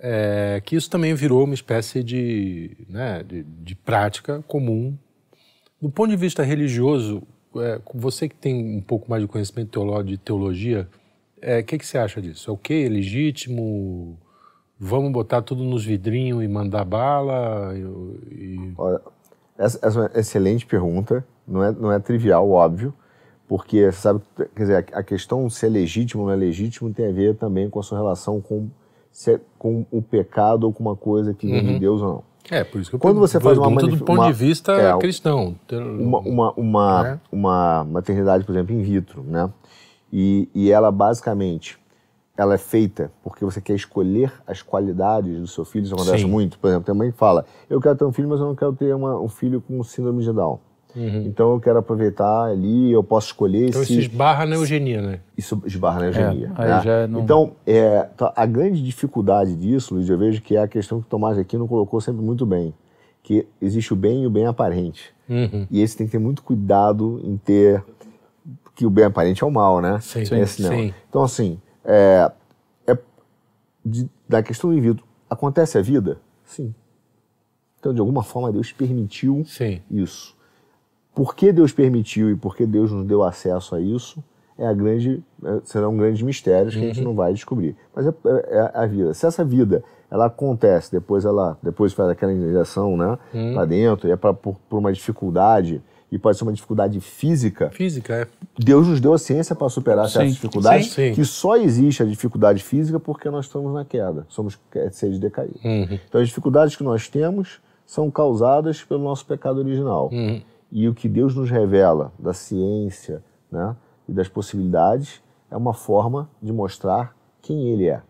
é, que isso também virou uma espécie de, né, de, de, prática comum. Do ponto de vista religioso, é, você que tem um pouco mais de conhecimento teológico de teologia, é, o é, que, que você acha disso? É o que? É legítimo? Vamos botar tudo nos vidrinhos e mandar bala? E, e... Olha, essa, essa, é uma excelente pergunta. Não é, não é trivial, óbvio, porque sabe, quer dizer, a, a questão se é legítimo ou não é legítimo tem a ver também com a sua relação com se é com o pecado ou com uma coisa que vem uhum. de Deus ou não. É, por isso que eu Quando você faz uma manif... do ponto uma, de vista é, é cristão. Uma, uma, uma, é? uma, maternidade, por exemplo, in vitro, né? E, e ela basicamente ela é feita porque você quer escolher as qualidades do seu filho. Isso acontece Sim. muito. Por exemplo, tem mãe que fala, eu quero ter um filho, mas eu não quero ter uma, um filho com síndrome de Down. Uhum. Então eu quero aproveitar ali, eu posso escolher. Então se... isso esbarra na eugenia, né? Isso esbarra na eugenia. É, né? não... Então, é, tá, a grande dificuldade disso, Luiz, eu vejo que é a questão que o Tomás aqui não colocou sempre muito bem. Que existe o bem e o bem aparente. Uhum. E esse tem que ter muito cuidado em ter. Que o bem aparente é o mal, né? Sim, é sim, esse, sim. Então, assim, é, é de, da questão do invito: acontece a vida? Sim. Então, de alguma forma, Deus permitiu Sim. isso. Por que Deus permitiu e por que Deus nos deu acesso a isso é a grande, é, serão grandes mistérios que uhum. a gente uhum. não vai descobrir. Mas é, é, é, a vida. Se essa vida ela acontece, depois ela depois faz aquela injeção né, uhum. lá dentro, e é pra, por, por uma dificuldade, e pode ser uma dificuldade física. Física, é. Deus nos deu a ciência para superar essas dificuldades, sim, sim. que só existe a dificuldade física porque nós estamos na queda, somos é, seres decaídos. Uhum. Então as dificuldades que nós temos são causadas pelo nosso pecado original. Uhum. E o que Deus nos revela da ciência né, e das possibilidades é uma forma de mostrar quem ele é.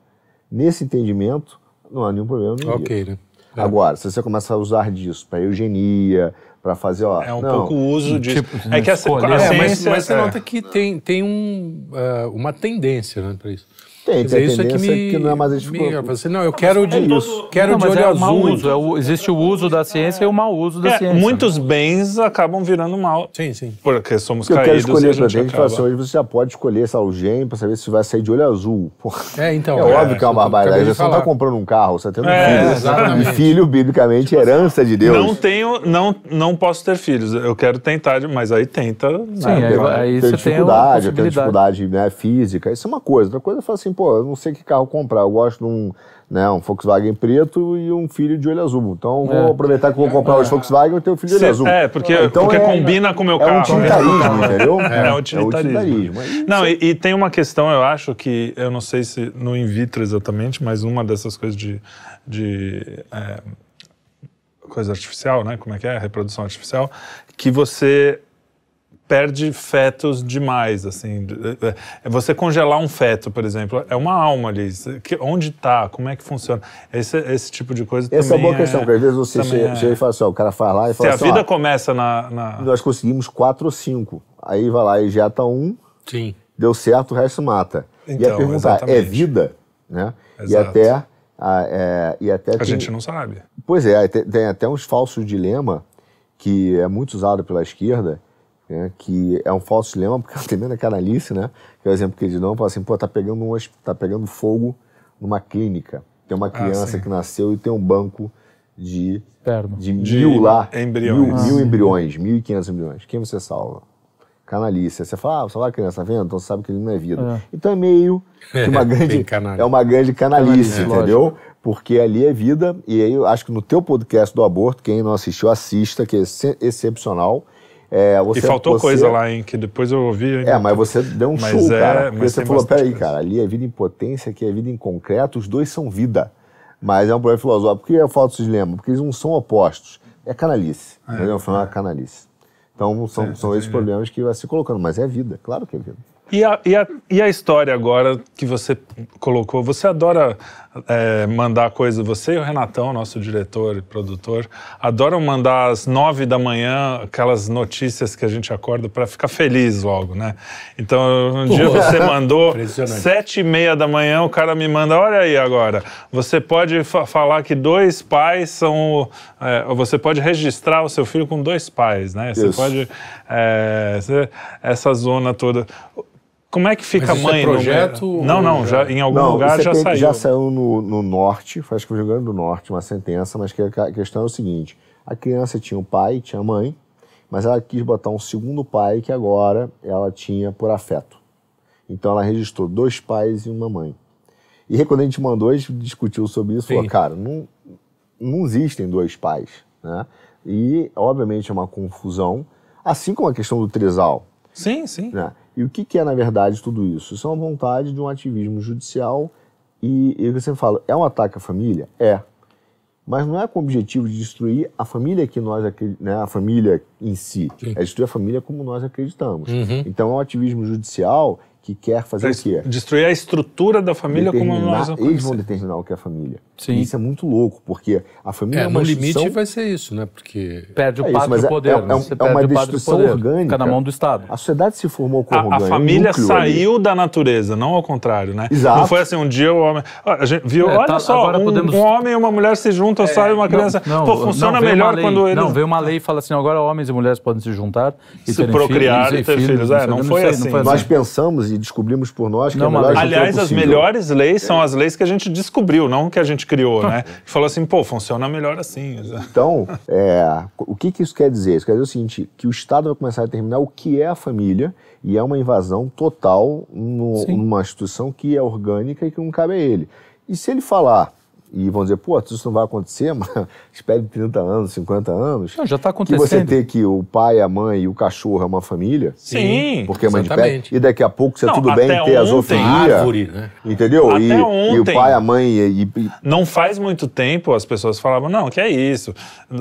Nesse entendimento, não há nenhum problema. Nenhum ok, né? É. Agora, se você começa a usar disso para eugenia, para fazer, ó. É um não, pouco o uso hum, de. Tipo, é que a, a ciência, é, mas, mas, você é. nota que tem, tem um, uh, uma tendência né, para isso. Tem, tem isso é que, me, que não é mais edificante. Assim, não, eu quero de, é Quero não, de olho é azul. Uso, é o, existe o uso da ciência e o mau uso da é, ciência. Muitos bens acabam virando mal. Sim, sim. Porque somos eu caídos. Eu quero escolher também, gente assim, hoje você já pode escolher essa algem para saber se vai sair de olho azul. É, então. É, é, óbvio que é uma barbaridade. Você não está comprando um carro, você está tendo um é, filho. Tá exatamente. filho, biblicamente, tipo assim, herança de Deus. Não tenho, não, não posso ter filhos. Eu quero tentar, mas aí tenta. Né? Sim, aí, você tem dificuldade, tem dificuldade né, física. Isso é uma coisa. Outra coisa é falar assim, pô, pô, eu não sei que carro comprar, eu gosto de um, né, um Volkswagen preto e um filho de olho azul. Então é. vou aproveitar que vou comprar é. Volkswagen e ter o filho de olho azul. É, porque, então, porque é, combina com o meu é carro. Né? É, é, é um utilitarismo, entendeu? É, utilitarismo. Não, e, e, tem uma questão, eu acho, que eu não sei se no in vitro exatamente, mas uma dessas coisas de. de coisa artificial, né? Como é que é? Reprodução artificial, que você perde fetos demais, assim. É, é, você congelar um feto, por exemplo, é uma alma ali. Onde está? Como é que funciona? Esse, esse tipo de coisa Essa também é uma boa é questão, porque às vezes você chega, é... fala assim, ó, o cara faz lá e fala Se assim, a vida começa na, na, Nós conseguimos quatro ou cinco. Aí vai lá e jeta um. Sim. Deu certo, o resto mata. Então, e a perguntar, é vida? Né? Exato. E até... A, é, e até a tem, gente não sabe. Pois é, tem, tem até uns falsos dilema que é muito usado pela esquerda, né, que é um falso dilema, porque é uma tremenda canalice, né? Que é o exemplo que ele não fala assim, pô, tá pegando, um, tá pegando fogo numa clínica. Tem uma ah, criança ah, que nasceu e tem um banco de, de, de mil lá. Embriões. Mil, ah, mil embriões, mil e quinhentos embriões. Quem você salva? Canalícia. Você fala, ah, você a criança, tá vendo? Então você sabe que ele não é vida. É. Então é meio que uma grande, é uma grande canalice, é, entendeu? Lógico. Porque ali é vida, e aí eu acho que no teu podcast do aborto, quem não assistiu, assista, que é excepcional. É, você, e faltou você... coisa lá, hein? Que depois eu ouvi. Hein? É, mas você deu um mas show, é, cara. você falou: peraí, coisa. cara, ali é vida em potência, aqui é vida em concreto, os dois são vida. Mas é um problema filosófico. Por que eu falo desses lemas? Porque eles não são opostos. É canalice. É, entendeu? É. uma canalice. Então, são, é, são esses problemas que vai se colocando. Mas é vida, claro que é vida. E a, e, a, e a história agora que você colocou? Você adora é, mandar coisa, você e o Renatão, nosso diretor e produtor, adoram mandar às nove da manhã aquelas notícias que a gente acorda para ficar feliz logo, né? Então, um dia você mandou sete e meia da manhã, o cara me manda, olha aí agora, você pode fa falar que dois pais são... É, você pode registrar o seu filho com dois pais, né? Você Isso. pode... É, essa zona toda como é que fica Mas a é mãe? É projeto? Não, não, é já, em algum não, lugar é já saiu. Já saiu no, no norte, faz que foi jogando do norte, uma sentença, mas que a questão é o seguinte: a criança tinha um pai, tinha a mãe, mas ela quis botar um segundo pai que agora ela tinha por afeto. Então ela registrou dois pais e uma mãe. E aí, quando a gente mandou, a gente discutiu sobre isso, Sim. falou, cara, não, não existem dois pais, né? E, obviamente, é uma confusão, assim como a questão do trisal. Sim, sim. Né? E o que, que é, na verdade, tudo isso? Isso é uma vontade de um ativismo judicial e, e você fala, é um ataque à família? É. Mas não é com o objetivo de destruir a família que nós né, a família em si. Sim. É destruir a família como nós acreditamos. Uhum. Então é um ativismo judicial que quer fazer Mas o quê? Destruir a estrutura da família determinar, como nós Eles vão determinar o que é a família. Sim. Isso é muito louco, porque a família é, é uma no limite vai ser isso, né? Porque perde o é padre é, poder. É, né? é, né? é uma destruição orgânica. Fica na mão do Estado. A sociedade se formou com a, orgânica. A é família saiu ali. da natureza, não ao contrário, né? Exato. Não foi assim, um dia o homem... A gente viu, é, olha tá, só, um, podemos... um, homem e uma mulher se juntam, sai uma criança. Não, Pô, funciona não, melhor quando eles... Não, veio uma lei e fala assim, agora homens e mulheres podem se juntar e se procriar e ter filhos. É, não foi assim. Né? Nós pensamos e descobrimos por nós que é não, a melhor Aliás, as melhores leis são as leis que a gente descobriu, não que a gente criou, né? falou assim, pô, funciona melhor assim. Então, é, o que, que isso quer dizer? Isso quer dizer o seguinte, que o Estado vai começar a determinar o que é a família e é uma invasão total no, numa instituição que é orgânica e que não cabe a ele. E se ele falar e vão dizer, pô, isso não vai acontecer, mas espere 30 anos, 50 anos. Não, já está acontecendo. Que você ter que o pai, a mãe e o cachorro é uma família. Sim, Porque é mãe de pet. E daqui a pouco você é não, tudo bem ter a zoofilia. Árvore, né? Entendeu? Até e, ontem, e o pai, a mãe e, e, Não faz muito tempo as pessoas falavam, não, que é isso.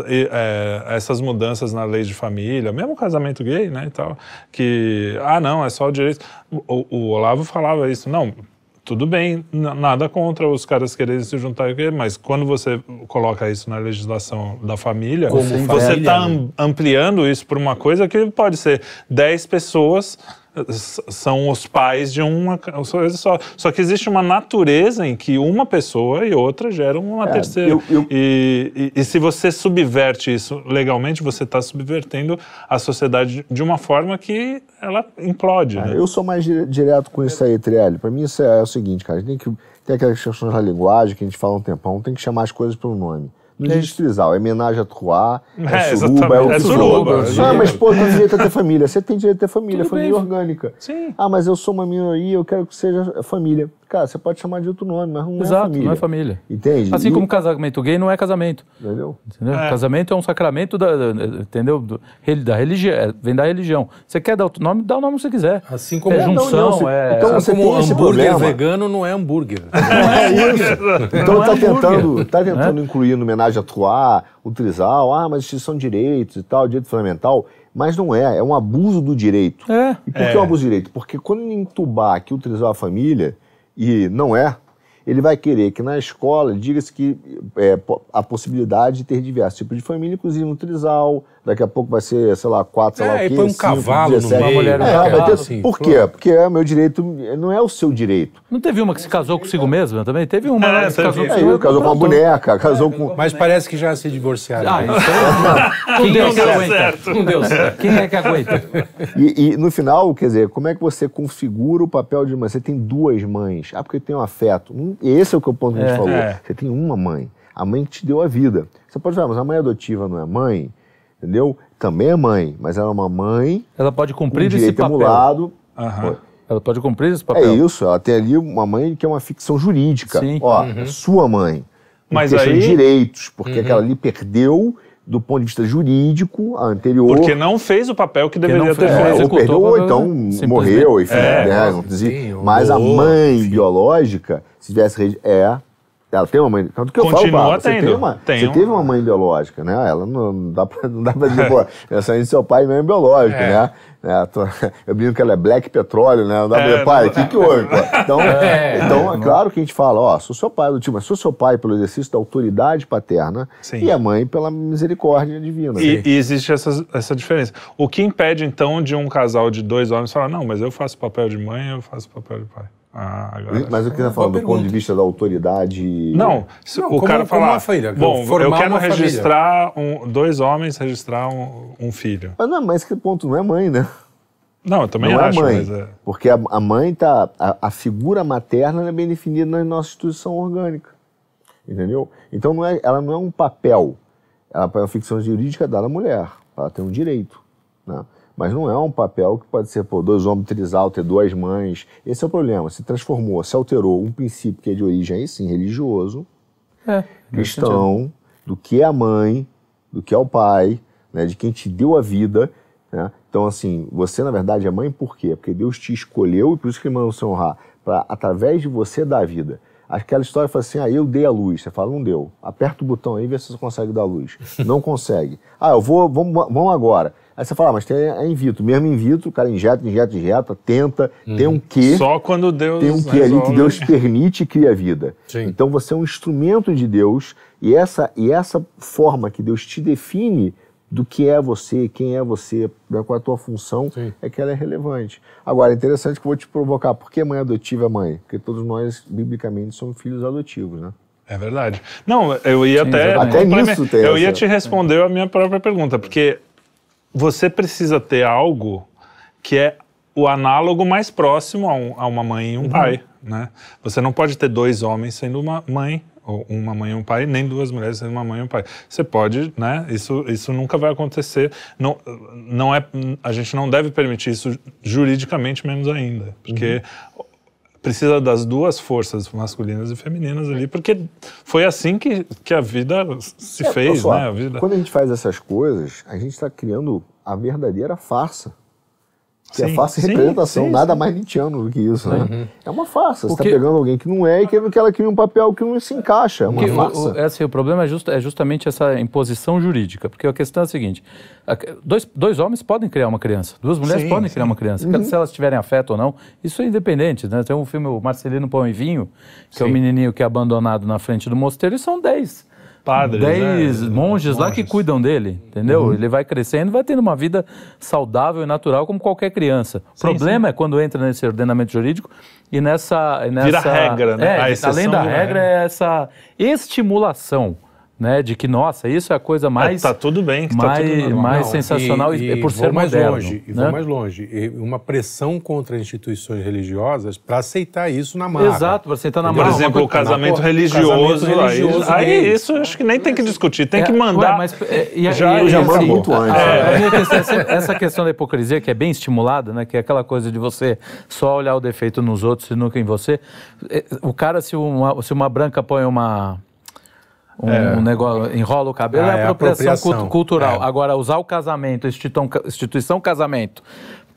E, é, essas mudanças na lei de família, mesmo casamento gay, né, e tal, que, ah, não, é só o direito... O, o Olavo falava isso, não, tudo bem, nada contra os caras quererem se juntar, mas quando você coloca isso na legislação da família, Como você está né? ampliando isso para uma coisa que pode ser 10 pessoas são os pais de uma coisa só. Só que existe uma natureza em que uma pessoa e outra geram uma é, terceira. Eu, eu... E, e, e, se você subverte isso legalmente, você está subvertendo a sociedade de uma forma que ela implode. É, né? Eu sou mais direto com isso aí, Trielli. Para mim isso é, é, o seguinte, cara, tem que tem aquelas questões da linguagem que a gente fala um tempão, tem que chamar as coisas pelo nome não é É homenagem a Truá, é, é suruba, é o é suruba. É ah, mas pô, tem direito a ter família. Você tem direito a ter família, Tudo família bem. orgânica. Sim. Ah, mas eu sou uma minoria, eu quero que seja família cara, você pode chamar de outro nome, mas não é Exato, é família. não é família. Entende? Assim e... como casamento gay não é casamento. Entendeu? entendeu? É. Casamento é um sacramento da, entendeu? Do, da religião, é, vem da religião. Você quer dar outro nome, dá o nome que você quiser. Assim como é junção, não, é... Então assim você como tem hambúrguer problema. vegano não é hambúrguer. Não é, é isso. Então está é tentando, tá né? tentando é? incluir no homenagem a Troá, o ah, mas isso são direitos e tal, direito fundamental. Mas não é, é um abuso do direito. É. E por que é um abuso do direito? Porque quando entubar aqui o a família, e não é, ele vai querer que na escola diga-se que é, a possibilidade de ter diversos tipos de família, inclusive um trisal, daqui a pouco vai ser, sei lá, quatro sei é, lá o quê. põe um cavalo 17. mulher. É, meio vai ter, assim, por quê? Porque é meu direito, não é o seu direito. Não teve uma que se casou consigo mesma né, também? Teve uma é, que se casou é, consigo mesma. Casou com uma boneca, casou com... Mas parece que já se divorciaram. Ah, então... Quem é que Não deu certo. Quem é que aguenta? E, e no final, quer dizer, como é que você configura o papel de mãe? Você tem duas mães. Ah, porque eu tenho um afeto. Hum, esse é o que o ponto que a gente é, falou. É. Você tem uma mãe. A mãe que te deu a vida. Você pode falar, ah, mas a mãe adotiva não é mãe? entendeu? Também é mãe, mas ela é uma mãe. Ela pode cumprir esse papel. Emulado. Uhum. Ela pode cumprir esse papel. É isso, ela tem ali uma mãe que é uma ficção jurídica. Sim. Ó, uhum. É sua mãe. Mas aí... de direitos, porque uhum. aquela ali perdeu do ponto de vista jurídico a anterior. Porque não fez o papel que deveria ter feito. É, ou perdeu, ou então morreu, enfim. É, né? É. Mas a mãe biológica, se tivesse... É, ela tem uma mãe. Do que eu Continua falo, Você, tem uma, você teve uma mãe biológica, né? Ela não, não dá pra, não dá pra dizer, pô, eu sou seu pai mesmo biológico, é. né? É, tô, eu brinco que ela é black petróleo, né? É, não dá pra dizer, pai, o que, que houve? Pô? Então, é, então é, claro que a gente fala, ó, sou seu pai do time, tipo, mas sou seu pai pelo exercício da autoridade paterna Sim. e a mãe pela misericórdia divina. E, e existe essa, essa diferença. O que impede, então, de um casal de dois homens falar, não, mas eu faço papel de mãe, eu faço papel de pai? Ah, mas eu queria falar do pergunta. ponto de vista da autoridade. Não, se não, o como, cara falar. Família, bom, eu quero registrar um, dois homens registrar um, um, filho. Mas não, mas que ponto não é mãe, né? Não, eu também não é acho. É mãe, é... Porque a, a, mãe tá a, a figura materna é bem definida na nossa instituição orgânica, entendeu? Então não é, ela não é um papel, ela é uma ficção jurídica dada à mulher. Ela tem um direito, né? Mas não é um papel que pode ser, pô, dois homens trisalter, duas mães. Esse é o problema. Se transformou, se alterou um princípio que é de origem, aí sim, religioso, é, cristão, do que é a mãe, do que é o pai, né, de quem te deu a vida. Né? Então, assim, você, na verdade, é mãe por quê? Porque Deus te escolheu e por isso que ele mandou você honrar. para através de você dar a vida aquela história fala assim: ah, eu dei a luz. Você fala, não deu. Aperta o botão aí e vê se você consegue dar a luz. não consegue. Ah, eu vou, vamos, vamos agora. Aí você fala, ah, mas tem a é in vitro. Mesmo in vitro, o cara injeta, injeta, injeta, tenta, uhum. tem um quê. Só quando Deus. Tem um quê resolve. ali que Deus permite e cria vida. Sim. Então você é um instrumento de Deus e essa, e essa forma que Deus te define do que é você, quem é você, né, qual é a tua função, Sim. é que ela é relevante. Agora, é interessante que eu vou te provocar. Por que mãe adotiva é mãe? Porque todos nós, biblicamente, somos filhos adotivos, né? É verdade. Não, eu ia Sim, até. Até nisso tem Eu essa. ia te responder é. a minha própria pergunta, porque você precisa ter algo que é o análogo mais próximo a, um, a uma mãe e um uhum. pai, né? Você não pode ter dois homens sendo uma mãe ou uma mãe e um pai, nem duas mulheres sendo uma mãe e um pai. Você pode, né? Isso, isso nunca vai acontecer. Não, não é, a gente não deve permitir isso juridicamente menos ainda, porque uhum precisa das duas forças masculinas e femininas ali, porque foi assim que, que a vida se é, fez, né? A vida. Quando a gente faz essas coisas, a gente está criando a verdadeira farsa que é sim, é fácil representação, sim, nada mais nintiano do que isso, né? Uhum. É uma farsa. Você está pegando alguém que não é e querendo que ela crie um papel que não se encaixa. É uma farsa. O, o, assim, é o problema é, just, é, justamente essa imposição jurídica. Porque a questão é a seguinte: a, dois, dois homens podem criar uma criança, duas mulheres podem criar uma criança. Uhum. Se elas tiverem afeto ou não, isso é independente. Né? Tem um filme, o Marcelino Pão e Vinho, que é o menininho que é abandonado na frente do mosteiro, e são dez padres, né? dez né? monges, lá que cuidam dele, entendeu? Uhum. Ele vai crescendo, vai tendo uma vida saudável e natural como qualquer criança. O problema sim. é quando entra nesse ordenamento jurídico e nessa... nessa Vira regra, né? É, além da regra, regra, é essa estimulação né? De que, nossa, isso é a coisa mais. É, tudo bem, mais, tá tudo tá mais não, sensacional e, e, e por ser mais moderno, longe. E né? vou mais longe. E uma pressão contra instituições religiosas para aceitar isso na mão Exato, para aceitar na mão Por exemplo, o casamento na, religioso. Casamento religioso aí, aí, é isso acho que nem tem que discutir, tem é, que mandar. Ué, mas, é, e, já e, já assim, muito antes. É. é essa questão da hipocrisia, que é bem estimulada, né? Que é aquela coisa de você só olhar o defeito nos outros e nunca em você. É, o cara, se uma, se uma branca põe uma um, é. um, negócio, enrola o cabelo, é ah, é, apropriação, apropriação. cultural. É. Agora, usar o casamento, instituição casamento,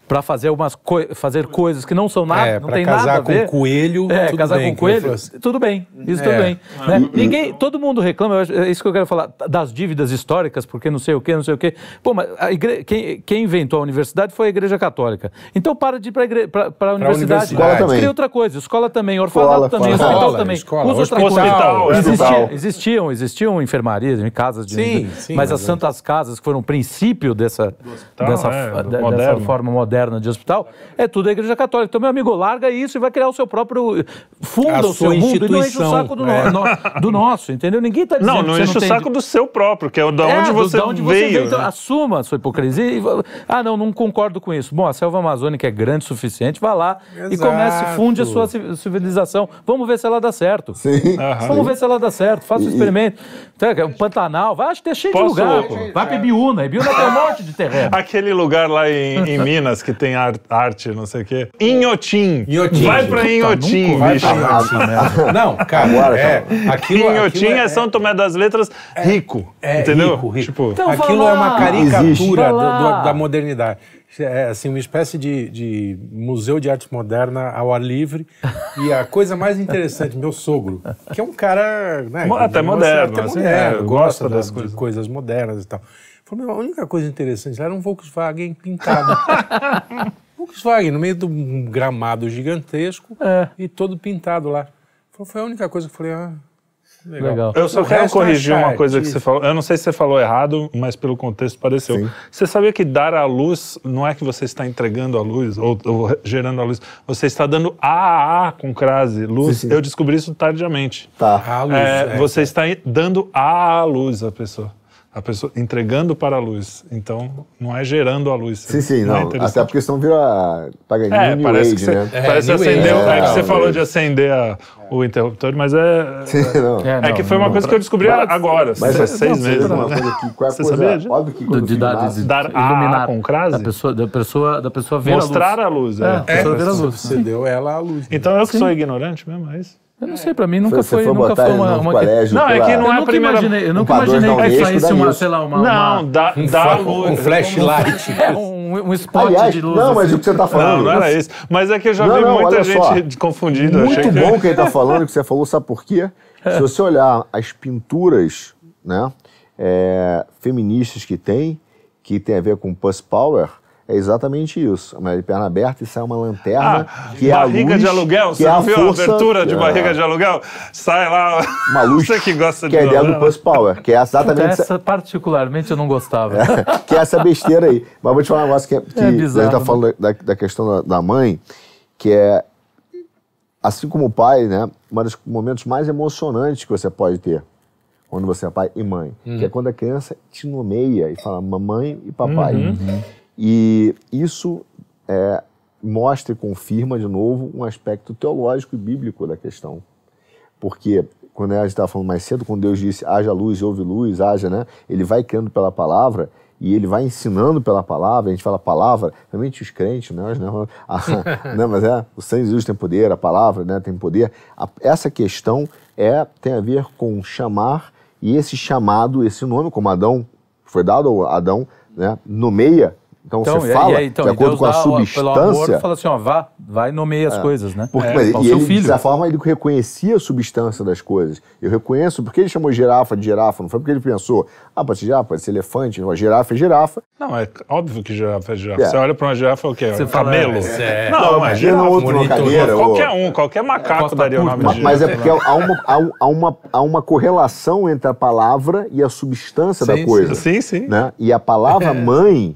para fazer algumas coi fazer coisas que não são nada, é, não tem nada a ver. Com coelho, é, casar bem, com coelho, assim. tudo bem, isso é. tudo bem. Né? Ninguém, todo mundo reclama, é isso que eu quero falar, das dívidas históricas, porque não sei o quê, não sei o quê. Pô, mas igre... quem, quem, inventou a universidade foi a Igreja Católica. Então para de ir para igre... a universidade, escola também. cria outra coisa, escola também, orfanato também, escola, hospital escola, também. Escola, usa outra hospital, coisa. Existiam, existiam, existiam enfermarias, casas de... Sim, sim, mas, mas as uhum. santas casas que foram o princípio dessa, hospital, dessa, né, dessa forma moderna, moderna de hospital, é tudo a Igreja Católica. Então, meu amigo, larga isso e vai criar o seu próprio. Funda a o seu mundo e não enche o saco do, é. no, do nosso, entendeu? Ninguém está dizendo. Não, não enche o tem... saco do seu próprio, que é o da é, onde, você da onde veio. Você veio. Então, né? assuma a sua hipocrisia e. Ah, não, não concordo com isso. Bom, a selva amazônica é grande o suficiente, vá lá Exato. e comece, funde a sua civilização. Vamos ver se ela dá certo. Sim. Vamos ver se ela dá certo. Faça o um experimento. Então, é, o Pantanal, vai, acho que tem tá cheio Posso... de lugar. Pô. Vai Ibiúna. Ibiúna tem um monte de terreno. Aquele lugar lá em, em Minas, que tem ar, arte, não sei o quê. Inhotim. Inhotim. Vai pra Inhotim, tá, bicho. não, cara, Agora, é, aquilo, Inhotim é, é, São Tomé das Letras é, rico, é, entendeu? Rico, rico. Tipo, então, aquilo é uma caricatura do, do, da modernidade é, é assim, uma espécie de, de, museu de arte moderna ao ar livre. e a coisa mais interessante, meu sogro, que é um cara. Né, até moderno, até moderno assim, é, gosta, gosta das, das coisas. coisas. modernas e tal. Falei, a única coisa interessante lá era um Volkswagen pintado. Volkswagen, no meio de um gramado gigantesco é. e todo pintado lá. foi a única coisa que eu falei, ah, Legal. Legal. Eu só o quero é corrigir uma coisa que isso. você falou. Eu não sei se você falou errado, mas pelo contexto pareceu. Sim. Você sabia que dar a luz não é que você está entregando a luz ou, ou gerando a luz. Você está dando a, a com crase, luz. Sim, sim. Eu descobri isso tardiamente. Tá. Luz, é, é, você é. está dando a luz à pessoa a pessoa entregando para a luz. Então, não é gerando a luz. Sim, sim, não. É não. É até porque senão vira paganismo tá é, New parece Age, que você, né? É, é parece New acender, é, é, que você falou de acender a, o interruptor, mas é... Sim, é, é que foi uma coisa que eu descobri agora, mas, faz seis meses. Uma né? coisa que, qual é você coisa sabia? Óbvio que quando de, dar, de, dar iluminar com crase? Da pessoa, da pessoa, da pessoa ver Mostrar a luz. a luz. É, a pessoa ver a luz. Né? Você deu ela a luz. Então, eu que sou ignorante mesmo, é isso? Eu não é. sei, pra mim nunca foi, foi nunca foi uma, uma colégio, Não, é que não é a primeira... Imaginei, eu nunca um imaginei que saísse uma, sei lá, uma... Não, uma, dá, um dá um, Um flashlight. É, um, um spot Aliás, de luz. Não, assim. mas o que você tá falando... Não, não era isso. Mas é que eu já não, vi não, muita gente só. confundida. Muito bom que... que ele tá falando, que você falou, sabe por quê? É. Se você olhar as pinturas né, é, feministas que tem, que tem a ver com Puss Power é exatamente isso. Uma de perna aberta e sai uma lanterna ah, que é barriga a luz, de aluguel. Que você é a viu força, a abertura de é, barriga de aluguel? Sai lá. Uma luz. você que gosta que é de. Que é ideia do Puss Power. Que é exatamente Puta, essa. Particularmente eu não gostava. É, que é essa besteira aí. Mas vou te falar um negócio que, é- que é bizarro, a gente tá né? falando da, da questão da, da mãe, que é assim como o pai, né? Um dos momentos mais emocionantes que você pode ter quando você é pai e mãe, hum. que é uhum. quando a criança te nomeia e fala mamãe e papai. Uhum. Uhum. E isso é, mostra e confirma, de novo, um aspecto teológico e bíblico da questão. Porque, quando a gente estava falando mais cedo, quando Deus disse haja luz, houve luz, haja, né? Ele vai criando pela palavra e ele vai ensinando pela palavra, a gente fala palavra, realmente os crentes, né? Nós, A, ah, não, mas é, o sangue de Jesus tem poder, a palavra né, tem poder. A, essa questão é tem a ver com chamar, e esse chamado, esse nome, como Adão, foi dado ao Adão, né, nomeia então, então você fala então, de acordo com a substância. Pelo amor, fala assim, ó, vá, vai e nomeia as é, coisas, né? Porque, é, mas, e ele, filho. dessa forma, ele reconhecia a substância das coisas. Eu reconheço, porque ele chamou girafa de girafa, não foi porque ele pensou, ah, pode ser girafa, pode ser elefante, não, girafa é girafa. Não, é óbvio que girafa é girafa. É. Você olha para uma girafa, o quê? Você um fala, camelo? É, é. não, não, mas girafa, outro bonito, cadeira, qualquer ou... um, qualquer macaco daria o nome de Mas é porque né? há uma, há uma correlação entre a palavra e a substância da coisa. Sim, sim. Né? E a palavra é. mãe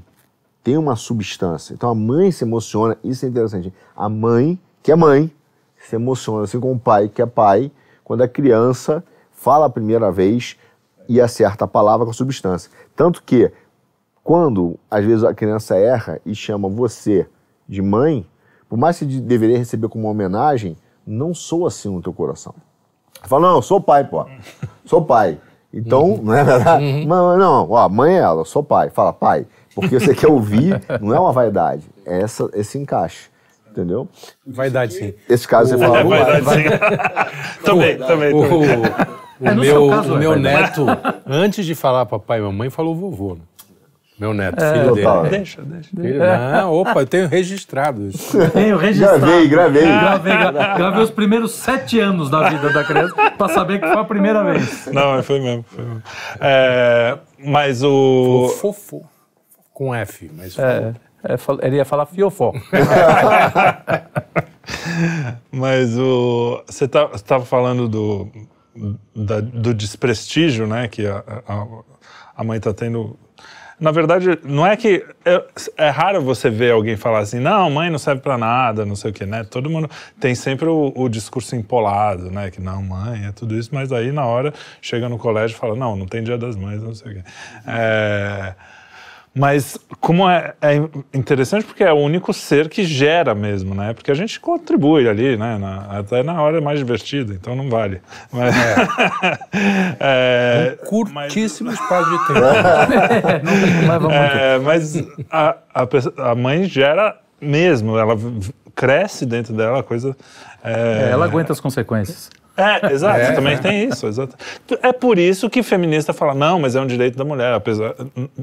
tem uma substância. Então a mãe se emociona, isso é interessante. A mãe, que é mãe, se emociona, assim como o pai, que é pai, quando a criança fala a primeira vez e acerta a palavra com a substância. Tanto que, quando às vezes a criança erra e chama você de mãe, por mais que deveria receber como uma homenagem, não sou assim no teu coração. Fala, não, sou pai, pô. Sou pai. Então, uhum. não é verdade? Uhum. Não, não, ó, mãe é ela, sou pai. Fala, pai. Porque você quer ouvir, não é uma vaidade, é essa, esse encaixe. Entendeu? Vaidade, sim. Esse caso você falou. É vaidade, sim. também, também. O, também. o, o é, meu, caso, o é meu neto, antes de falar papai e mamãe, falou vovô. Meu neto, é, filho total. dele. Deixa, deixa. deixa. opa, eu tenho registrado isso. Tenho registrado. Gravei, gravei. Gravei, gravei os primeiros sete anos da vida da criança para saber que foi a primeira vez. Não, foi mesmo. Foi mesmo. É, mas o. Fofo com F, mas. É, é ele ia falar fiofó. mas o, você estava tá, falando do, da, do desprestígio né, que a, a, a mãe está tendo na verdade, não é que. É, é, raro você ver alguém falar assim, não, mãe não serve para nada, não sei o quê, né? Todo mundo tem sempre o, o, discurso empolado, né? Que não, mãe, é tudo isso, mas aí na hora chega no colégio e fala, não, não tem dia das mães, não sei o quê. É. Mas como é, é, interessante porque é o único ser que gera mesmo, né? Porque a gente contribui ali, né? Na, até na hora é mais divertido, então não vale. Mas, é. é um curtíssimo mas... espaço de tempo. não leva muito. É, mas a, a, a mãe gera mesmo, ela cresce dentro dela a coisa. É... é ela aguenta as consequências. É, exato, é. também tem isso. Exato. É por isso que feminista fala, não, mas é um direito da mulher, apesar.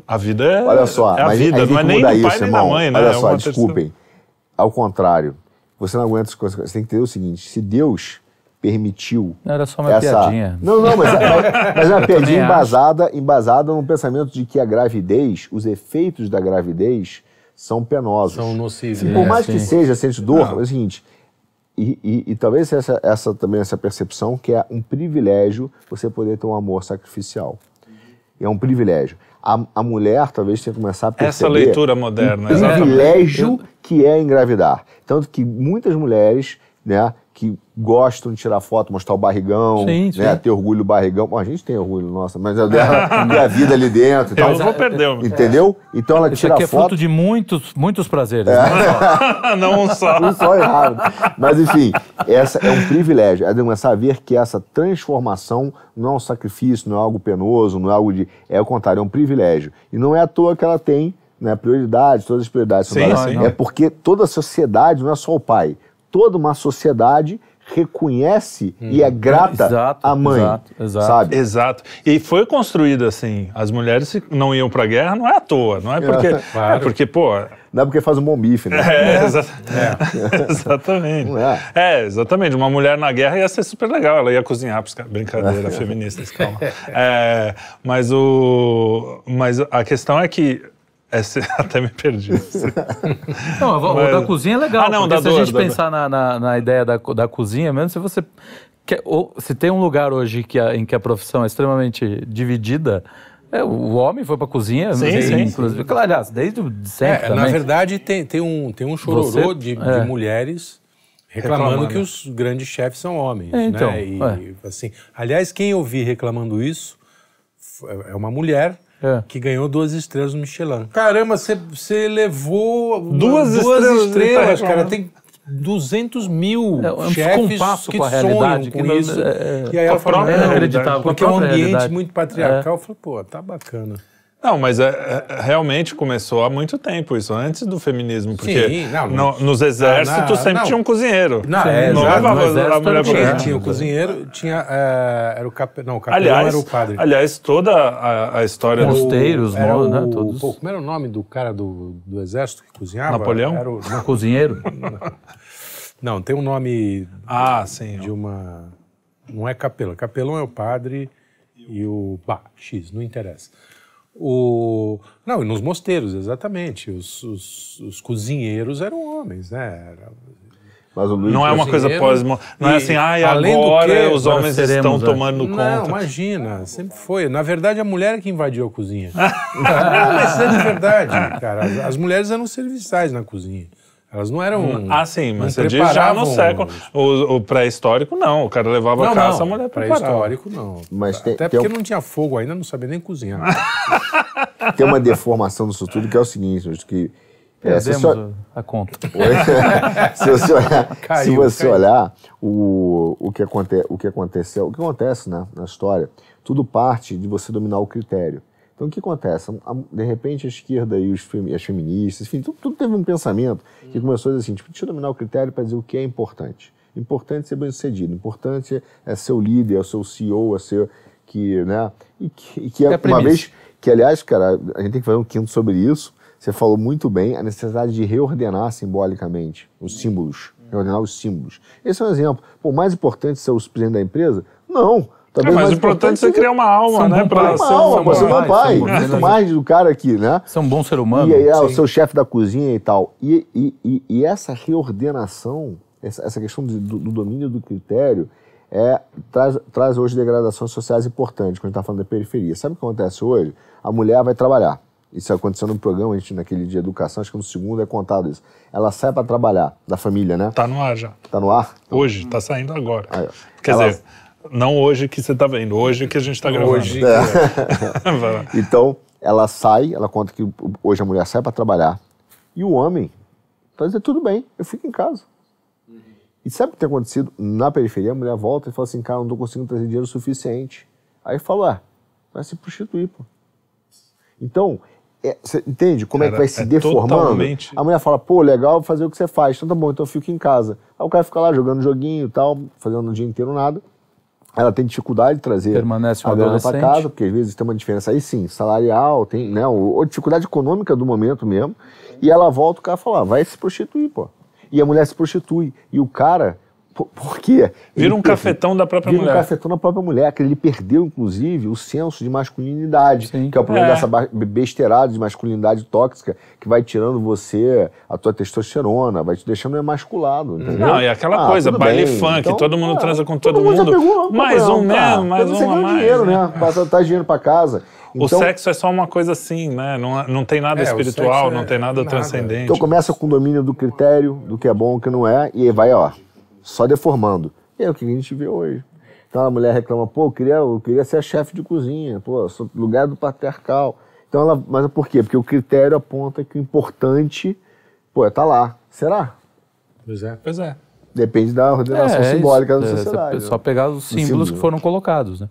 A vida é. Olha só, é a mas vida, não é nem do pai isso, nem irmão. da mãe, né? Olha é só, desculpem. Terceira... Ao contrário, você não aguenta as coisas. Você tem que entender o seguinte: se Deus permitiu. Não, era só uma essa... piadinha. Não, não, mas, é, mas, mas é uma piadinha embasada, embasada no pensamento de que a gravidez, os efeitos da gravidez, são penosos. São nocivos. Por é, mais que seja sente dor, não. é o seguinte: e, e, e, talvez essa, essa, também essa percepção que é um privilégio você poder ter um amor sacrificial. É um privilégio. A, a mulher talvez tenha que começar a perceber essa leitura moderna, um privilégio exatamente. que é engravidar, tanto que muitas mulheres, né, gostam de tirar foto, mostrar o barrigão, sim, né? sim. né? Ter orgulho do barrigão. Bom, a gente tem orgulho, nossa, mas eu é. dela, a vida ali dentro. Então, eu vou perder. Entendeu? Então ela Isso tira aqui é foto... de muitos, muitos prazeres. É. Né? Não, um só. não só. errado. Mas enfim, essa é um privilégio. É a ver que essa transformação não é um sacrifício, não é algo penoso, não é algo de... É o contrário, é um privilégio. E não é à toa que ela tem né, prioridade, todas as prioridades. Sim, sim. É porque toda a sociedade, não é só o pai, toda uma sociedade reconhece hum. e uhum. é grata exato, à mãe, exato, exato. sabe? Exato. E foi construído assim, as mulheres não iam para a guerra não é à toa, não é porque, claro. é porque pô, não é porque faz um bom bife, né? É, é, exa é. exatamente. É. é. exatamente. Uma mulher na guerra ia ser super legal, ela ia cozinhar para os Brincadeira, feministas, calma. É, mas, o, mas a questão é que essa, até me perdi. não, o Mas... da cozinha é legal. Ah, não, se dor, a gente pensar Na, na, ideia da, da cozinha, mesmo se você. Quer, ou, se tem um lugar hoje que a, em que a profissão é extremamente dividida, é, o homem foi a cozinha, sim, né, sim, inclusive. Sim. Claro, aliás, desde sempre. É, Na verdade, tem, tem, um, tem um chororô Você, de, é. de, mulheres reclamando, reclamando, que né? os grandes chefes são homens. É, né? então, né? e, é. assim, aliás, quem eu vi reclamando isso é uma mulher é. Que ganhou duas estrelas no Michelin. Caramba, você levou duas, duas estrelas, estrelas cara. É. Tem 200 mil é, é chefes que com a realidade, com que isso. Não, é, é, e aí ela falou, não, porque é um ambiente realidade. muito patriarcal. É. Eu falei, pô, tá bacana. Não, mas é, é, é, realmente começou há muito tempo isso, antes do feminismo, porque Sim, não, no, nos exércitos ah, sempre não, tinha um cozinheiro. Não, é, não exato, no exército a tinha, tinha o cozinheiro, tinha uh, era o cap, não, o capelão aliás, era o padre. Aliás, toda a, a história dos mosteiros, do, né, o, né, todos. Pô, como era o nome do cara do, do exército que cozinhava? Napoleão? Era o, não, cozinheiro. Não, tem um nome Ah, sim. de uma não é capelão. Capelão é o padre e o bah, X, não interessa. O... Não, nos mosteiros, exatamente. Os, os, os cozinheiros eram homens, né? Era... Mas o Luiz não é uma coisa pós Não é e, é assim, ai, além agora que, os homens seremos, estão tomando não, conta. Não, imagina, sempre foi. Na verdade, a mulher é que invadiu a cozinha. não, mas é de verdade, cara. As, as mulheres eram serviçais na cozinha. Elas não eram. Hum, ah, sim, mas você diz já no século. O, o pré-histórico, não. O cara levava não, caça, não. a mulher Pré-histórico, não. Mas Até tem porque não tinha fogo ainda, não sabia nem cozinhar. tem uma deformação disso tudo que é o seguinte, que. É, se senhor... a conta. se você olhar, caiu, se você olhar o, o, que aconte, o que aconteceu, o que acontece né, na história, tudo parte de você dominar o critério. Então, o que acontece? De repente, a esquerda e as feministas, enfim, tudo, tudo, teve um pensamento que começou a dizer assim, tipo, deixa eu dominar o critério para dizer o que é importante. Importante é ser bem-sucedido, importante é ser o líder, é ser o CEO, é ser que, né, e que, e que é, é uma vez, que aliás, cara, a gente tem que fazer um quinto sobre isso, você falou muito bem a necessidade de reordenar simbolicamente os símbolos, reordenar os símbolos. Esse é um exemplo. O mais importante é ser o presidente da empresa? Não! Talvez tá é, mas o importante é criar uma alma, né? Pra uma ser alma, você é um pai. Muito mais do cara aqui, né? Você um bom ser humano. E aí, é, o seu chefe da cozinha e tal. E, e, e, e essa reordenação, essa, essa questão do, do, domínio do critério, é, traz, traz hoje degradações sociais importantes, quando a gente está falando da periferia. Sabe o que acontece hoje? A mulher vai trabalhar. Isso aconteceu no programa, a gente, naquele dia de educação, acho que no segundo é contado isso. Ela sai para trabalhar, da família, né? Tá no ar já. Tá no ar? Hoje, tá saindo agora. Aí, Quer ela... dizer, não hoje que você está vendo, hoje que a gente está gravando. Hoje. É. então, ela sai, ela conta que hoje a mulher sai para trabalhar. E o homem está dizendo, tudo bem, eu fico em casa. Uhum. E sabe o que tem acontecido? Na periferia, a mulher volta e fala assim, cara, não estou conseguindo trazer dinheiro suficiente. Aí fala, ah, vai se prostituir, pô. Então, você é, entende como cara, é que vai se é deformando? Totalmente... A mulher fala, pô, legal fazer o que você faz, então tá bom, então eu fico em casa. Aí o cara fica lá jogando joguinho e tal, fazendo o dia inteiro nada ela tem dificuldade de trazer Permanece um a grana para casa, porque às vezes tem uma diferença aí sim, salarial, tem, né, ou dificuldade econômica do momento mesmo, e ela volta, o cara fala, ah, vai se prostituir, pô. E a mulher se prostitui, e o cara por, por quê? Vira um cafetão da própria vira mulher. Vira um cafetão da própria mulher, que ele perdeu, inclusive, o senso de masculinidade, Sim. que é o problema é. dessa besteirada de masculinidade tóxica, que vai tirando você a tua testosterona, vai te deixando emasculado, entendeu? Não, é aquela ah, coisa, baile bem. funk, então, todo mundo é, transa com todo, todo mundo. mundo. mais um né, mais um a mais. dinheiro, né? né? Passa, tá dinheiro pra casa. Então, o sexo é só uma coisa assim, né? Não, não tem nada é, espiritual, não é tem nada, nada, transcendente. Então começa com o domínio do critério, do que é bom, o que não é, e vai, ó, só deformando. E é o que a gente vê hoje. Então a mulher reclama, pô, eu queria, eu queria ser a chefe de cozinha, pô, lugar do patriarcal. Então ela, mas por quê? Porque o critério aponta que o importante, pô, é tá lá. Será? Pois é. Pois é. Depende da ordenação é, é simbólica é da é, sociedade. É, só né? pegar os símbolos símbolo. que foram colocados, né?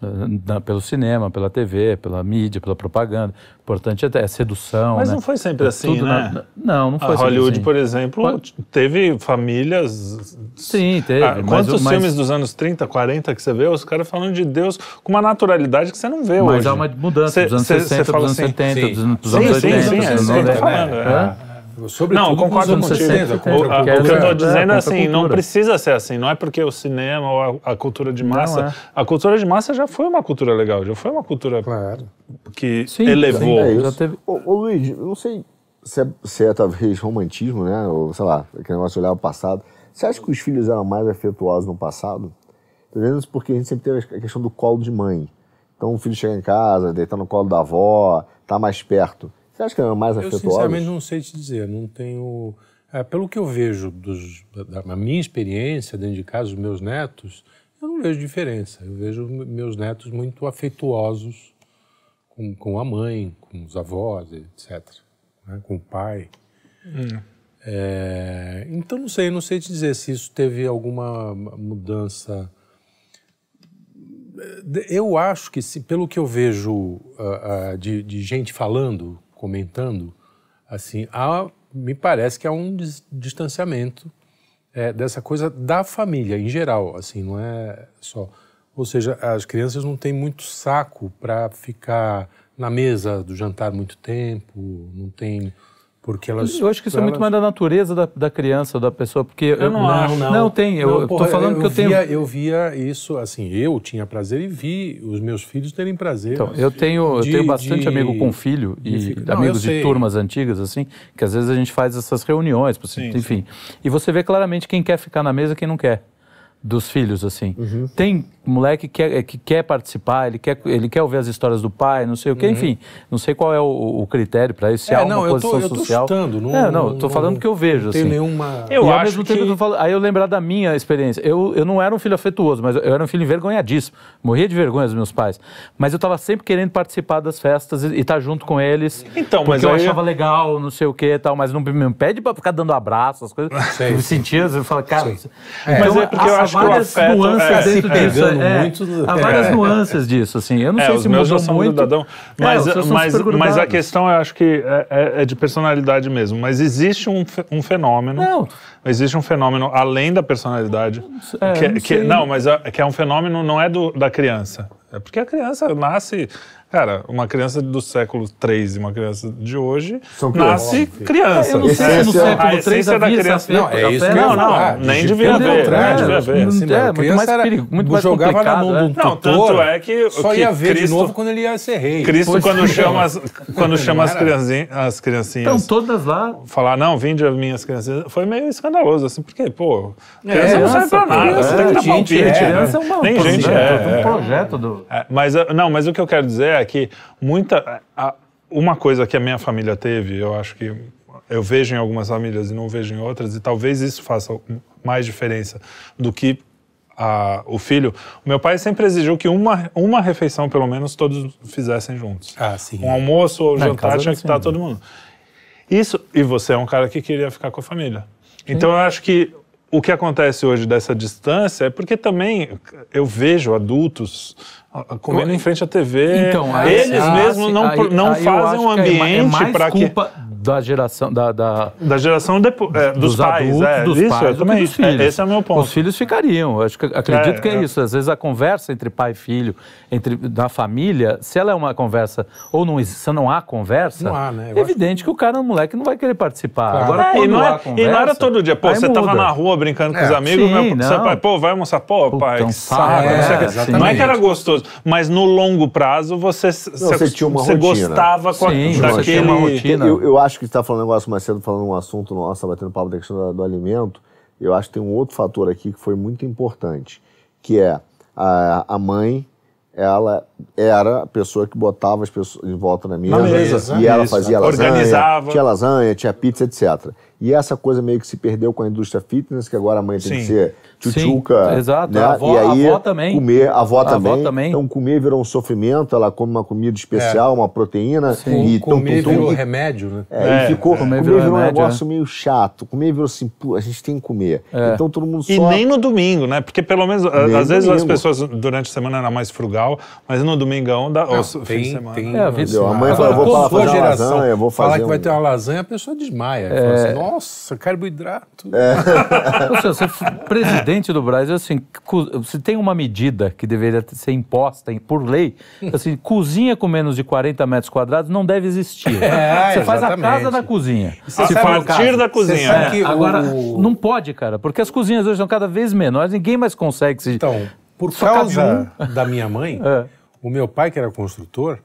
Eh, na, pelo cinema, pela TV, pela mídia, pela propaganda. importante é a é sedução. Mas né? não foi sempre é assim, né? Na, na, não, não foi A sempre Hollywood, assim. por exemplo, Pode... teve famílias. Sim, teve. Ah, quantos mas, filmes dos anos 30, 40 que você vê, os caras falando de Deus com uma naturalidade que você não vê mas hoje. Mas há uma mudança cê, dos anos cê, 60, cê dos anos assim, 70, sim. dos anos sim, 80. Sim, sim, sim, é, é, é, é, é, é, é, é, Sobretudo não, eu concordo com você. O, que eu estou né, dizendo é, assim, não precisa ser assim. Não é porque o cinema ou a, a cultura de massa... Não, é. A cultura de massa já foi uma cultura legal, já foi uma cultura claro. que sim, elevou. Sim, é teve... ô, ô, Luiz, eu não sei se é, se é, talvez romantismo, né? Ou sei lá, aquele negócio de olhar o passado. Você acha que os filhos eram mais afetuosos no passado? Talvez porque a gente sempre teve a questão do colo de mãe. Então o filho chega em casa, deitando no colo da avó, tá mais perto. Você acha que é mais afetuosa? Eu sinceramente não sei te dizer, não tenho... É, pelo que eu vejo dos, da, da, minha experiência dentro de casa, dos meus netos, eu não vejo diferença. Eu vejo meus netos muito afetuosos com, com a mãe, com os avós, etc. Né? Com o pai. Hum. É, então, não sei, não sei te dizer se isso teve alguma mudança. É, eu acho que, se, pelo que eu vejo uh, uh, de, de gente falando comentando, assim, há, me parece que há um distanciamento é, dessa coisa da família em geral, assim, não é só. Ou seja, as crianças não têm muito saco para ficar na mesa do jantar muito tempo, não tem porque elas. Eu acho que isso é muito mais da natureza da, da criança, da pessoa, porque eu, eu não, não acho. Não, não tem. eu estou falando eu que eu via, tenho. Eu via isso, assim, eu tinha prazer e vi os meus filhos terem prazer. Então, eu tenho, de, eu tenho bastante de... amigo com filho e não, amigos de turmas antigas, assim, que às vezes a gente faz essas reuniões, assim, sim, enfim. Sim. E você vê claramente quem quer ficar na mesa, quem não quer dos filhos, assim. Uhum. Tem o moleque quer, é, que quer participar, ele quer, ele quer ouvir as histórias do pai, não sei o quê, uhum. enfim. Não sei qual é o, o critério para isso, se é, há uma não, posição eu tô, social. Eu tô chutando, não, é, não, estou falando não, que eu vejo. Não tem assim. nenhuma. Eu e acho ao mesmo que... aí eu lembrar da minha experiência. Eu, eu não era um filho afetuoso, mas eu era um filho envergonhadíssimo. Morria de vergonha dos meus pais. Mas eu estava sempre querendo participar das festas e estar tá junto com eles. Então, porque mas eu aí... achava legal, não sei o que tal, mas não me pede para ficar dando abraço, as coisas. Sei. Eu me sentia, eu falava cara. É. Mas então, é porque eu acho que o afeto. É, se pegando é, é, muito. Há várias é. nuances disso, assim. Eu não é, sei se mudou muito. Grudadão, mas, mas, mas a questão, eu acho que é, de personalidade mesmo. Mas existe um, um fenômeno. Não. Existe um fenômeno além da personalidade. que, não, que, não mas que é um fenômeno, não é do, da criança. É porque a criança nasce Cara, uma criança do século 3 e uma criança de hoje São nasce criança. É, eu não sei se no século 3 havia da criança. Não, é isso não, não, nem né? devia haver. Né? Devia haver. é, muito mais perigo, muito mais jogava na mão de tutor, Não, tanto é que... Só ia ver de novo quando ele ia ser rei. Cristo, quando é. chama, as, quando as, criancinhas, as Estão todas lá. Falar, não, vinde as minhas criancinhas. Foi meio escandaloso, assim, porque, pô, criança é, não serve pra nada. Você tem que é dar né? palpite. Criança é Nem gente é. um projeto do... Mas, não, mas o que eu quero dizer é, que muita. A, uma coisa que a minha família teve, eu acho que eu vejo em algumas famílias e não vejo em outras, e talvez isso faça mais diferença do que a, o filho, o meu pai sempre exigiu que uma, uma refeição, pelo menos, todos fizessem juntos. Ah, sim. Um almoço ou um jantar tinha que estar né? todo mundo. Isso, e você é um cara que queria ficar com a família. Sim. Então eu acho que o que acontece hoje dessa distância é porque também eu vejo adultos ah, ah, comendo em frente à TV. Então, aí, eles é, ah, mesmos não, aí, não aí fazem um é ambiente é para que da geração da, da, da geração depois é, dos, dos, pais, adultos, é, dos isso, pais, também, dos é, filhos. esse é o meu ponto. Os filhos ficariam. Acho que, acredito é, que é, é, isso. Às vezes a conversa entre pai e filho, entre da família, se ela é uma conversa ou não se não há conversa, não há, né? é evidente que o cara, o moleque, não vai querer participar. Claro. Agora é, e não, há conversa, e não era todo dia. Pô, você muda. tava na rua brincando com os amigos, sim, meu, seu pai, pô, vai almoçar, pô, pai, que saco. Né? não, é, que era gostoso, mas no longo prazo você você, tinha uma você gostava com a, daquele. Eu, eu acho acho que está falando um negócio mais cedo, falando um assunto nosso, batendo papo da questão do, do alimento. Eu acho que tem um outro fator aqui que foi muito importante, que é a, a mãe, ela era a pessoa que botava as pessoas em volta na mesa. Na mesa e né? ela fazia lasanha, Organizava. tinha lasanha, tinha pizza, etc. E essa coisa meio que se perdeu com a indústria fitness, que agora a mãe tem Sim. que ser tchutchuca. exato, né? a avó, e aí, a avó também. Comer, a avó, a também. avó também. Então comer virou um sofrimento, ela come uma comida especial, é. uma proteína. Sim. E comer tum, tum, tum, virou e, remédio, né? É, é, e ficou, é. comer, comer virou, virou remédio, um negócio é. meio chato. Comer virou assim, pô, a gente tem que comer. É. Então todo mundo só... E nem no domingo, né? Porque pelo menos, nem às vezes domingo. as pessoas durante a semana era mais frugal, mas no domingão da não, tem, fim de semana. Tem, é, fim de semana. A mãe fala, vou falar, fazer geração, lasanha, vou fazer falar que um... vai ter uma lasanha, a pessoa desmaia. É... Assim, Nossa, carboidrato. É. Ou seja, você presidente do Brasil, assim, se tem uma medida que deveria ser imposta por lei, hum. assim, cozinha com menos de 40 metros quadrados não deve existir. É, você faz a casa da cozinha. se partir da cozinha. É. Agora, o... não pode, cara, porque as cozinhas hoje são cada vez menores, ninguém mais consegue se... Então, por Só causa da minha mãe... É o meu pai, que era construtor,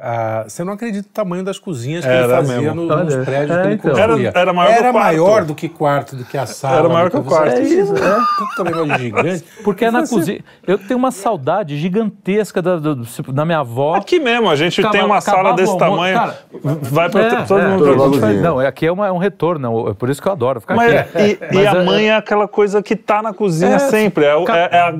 ah, você não acredita no tamanho das cozinhas que era ele fazia nos prédios é, que ele é, então. construía. Era, era, maior, era do maior, do que quarto, do que a sala. Era maior que o quarto. É isso, né? Tudo tamanho gigante. Porque é na assim. cozinha... Eu tenho uma saudade gigantesca da, da, da minha avó. Aqui mesmo, a gente Acaba, tem uma sala desse bom, tamanho. Cara, vai para é, todo é, mundo. Todo não, é, aqui é, uma, é um retorno, é por isso que eu adoro ficar Mas, aqui. É, e, Mas e a mãe é aquela coisa que tá na cozinha sempre. É, a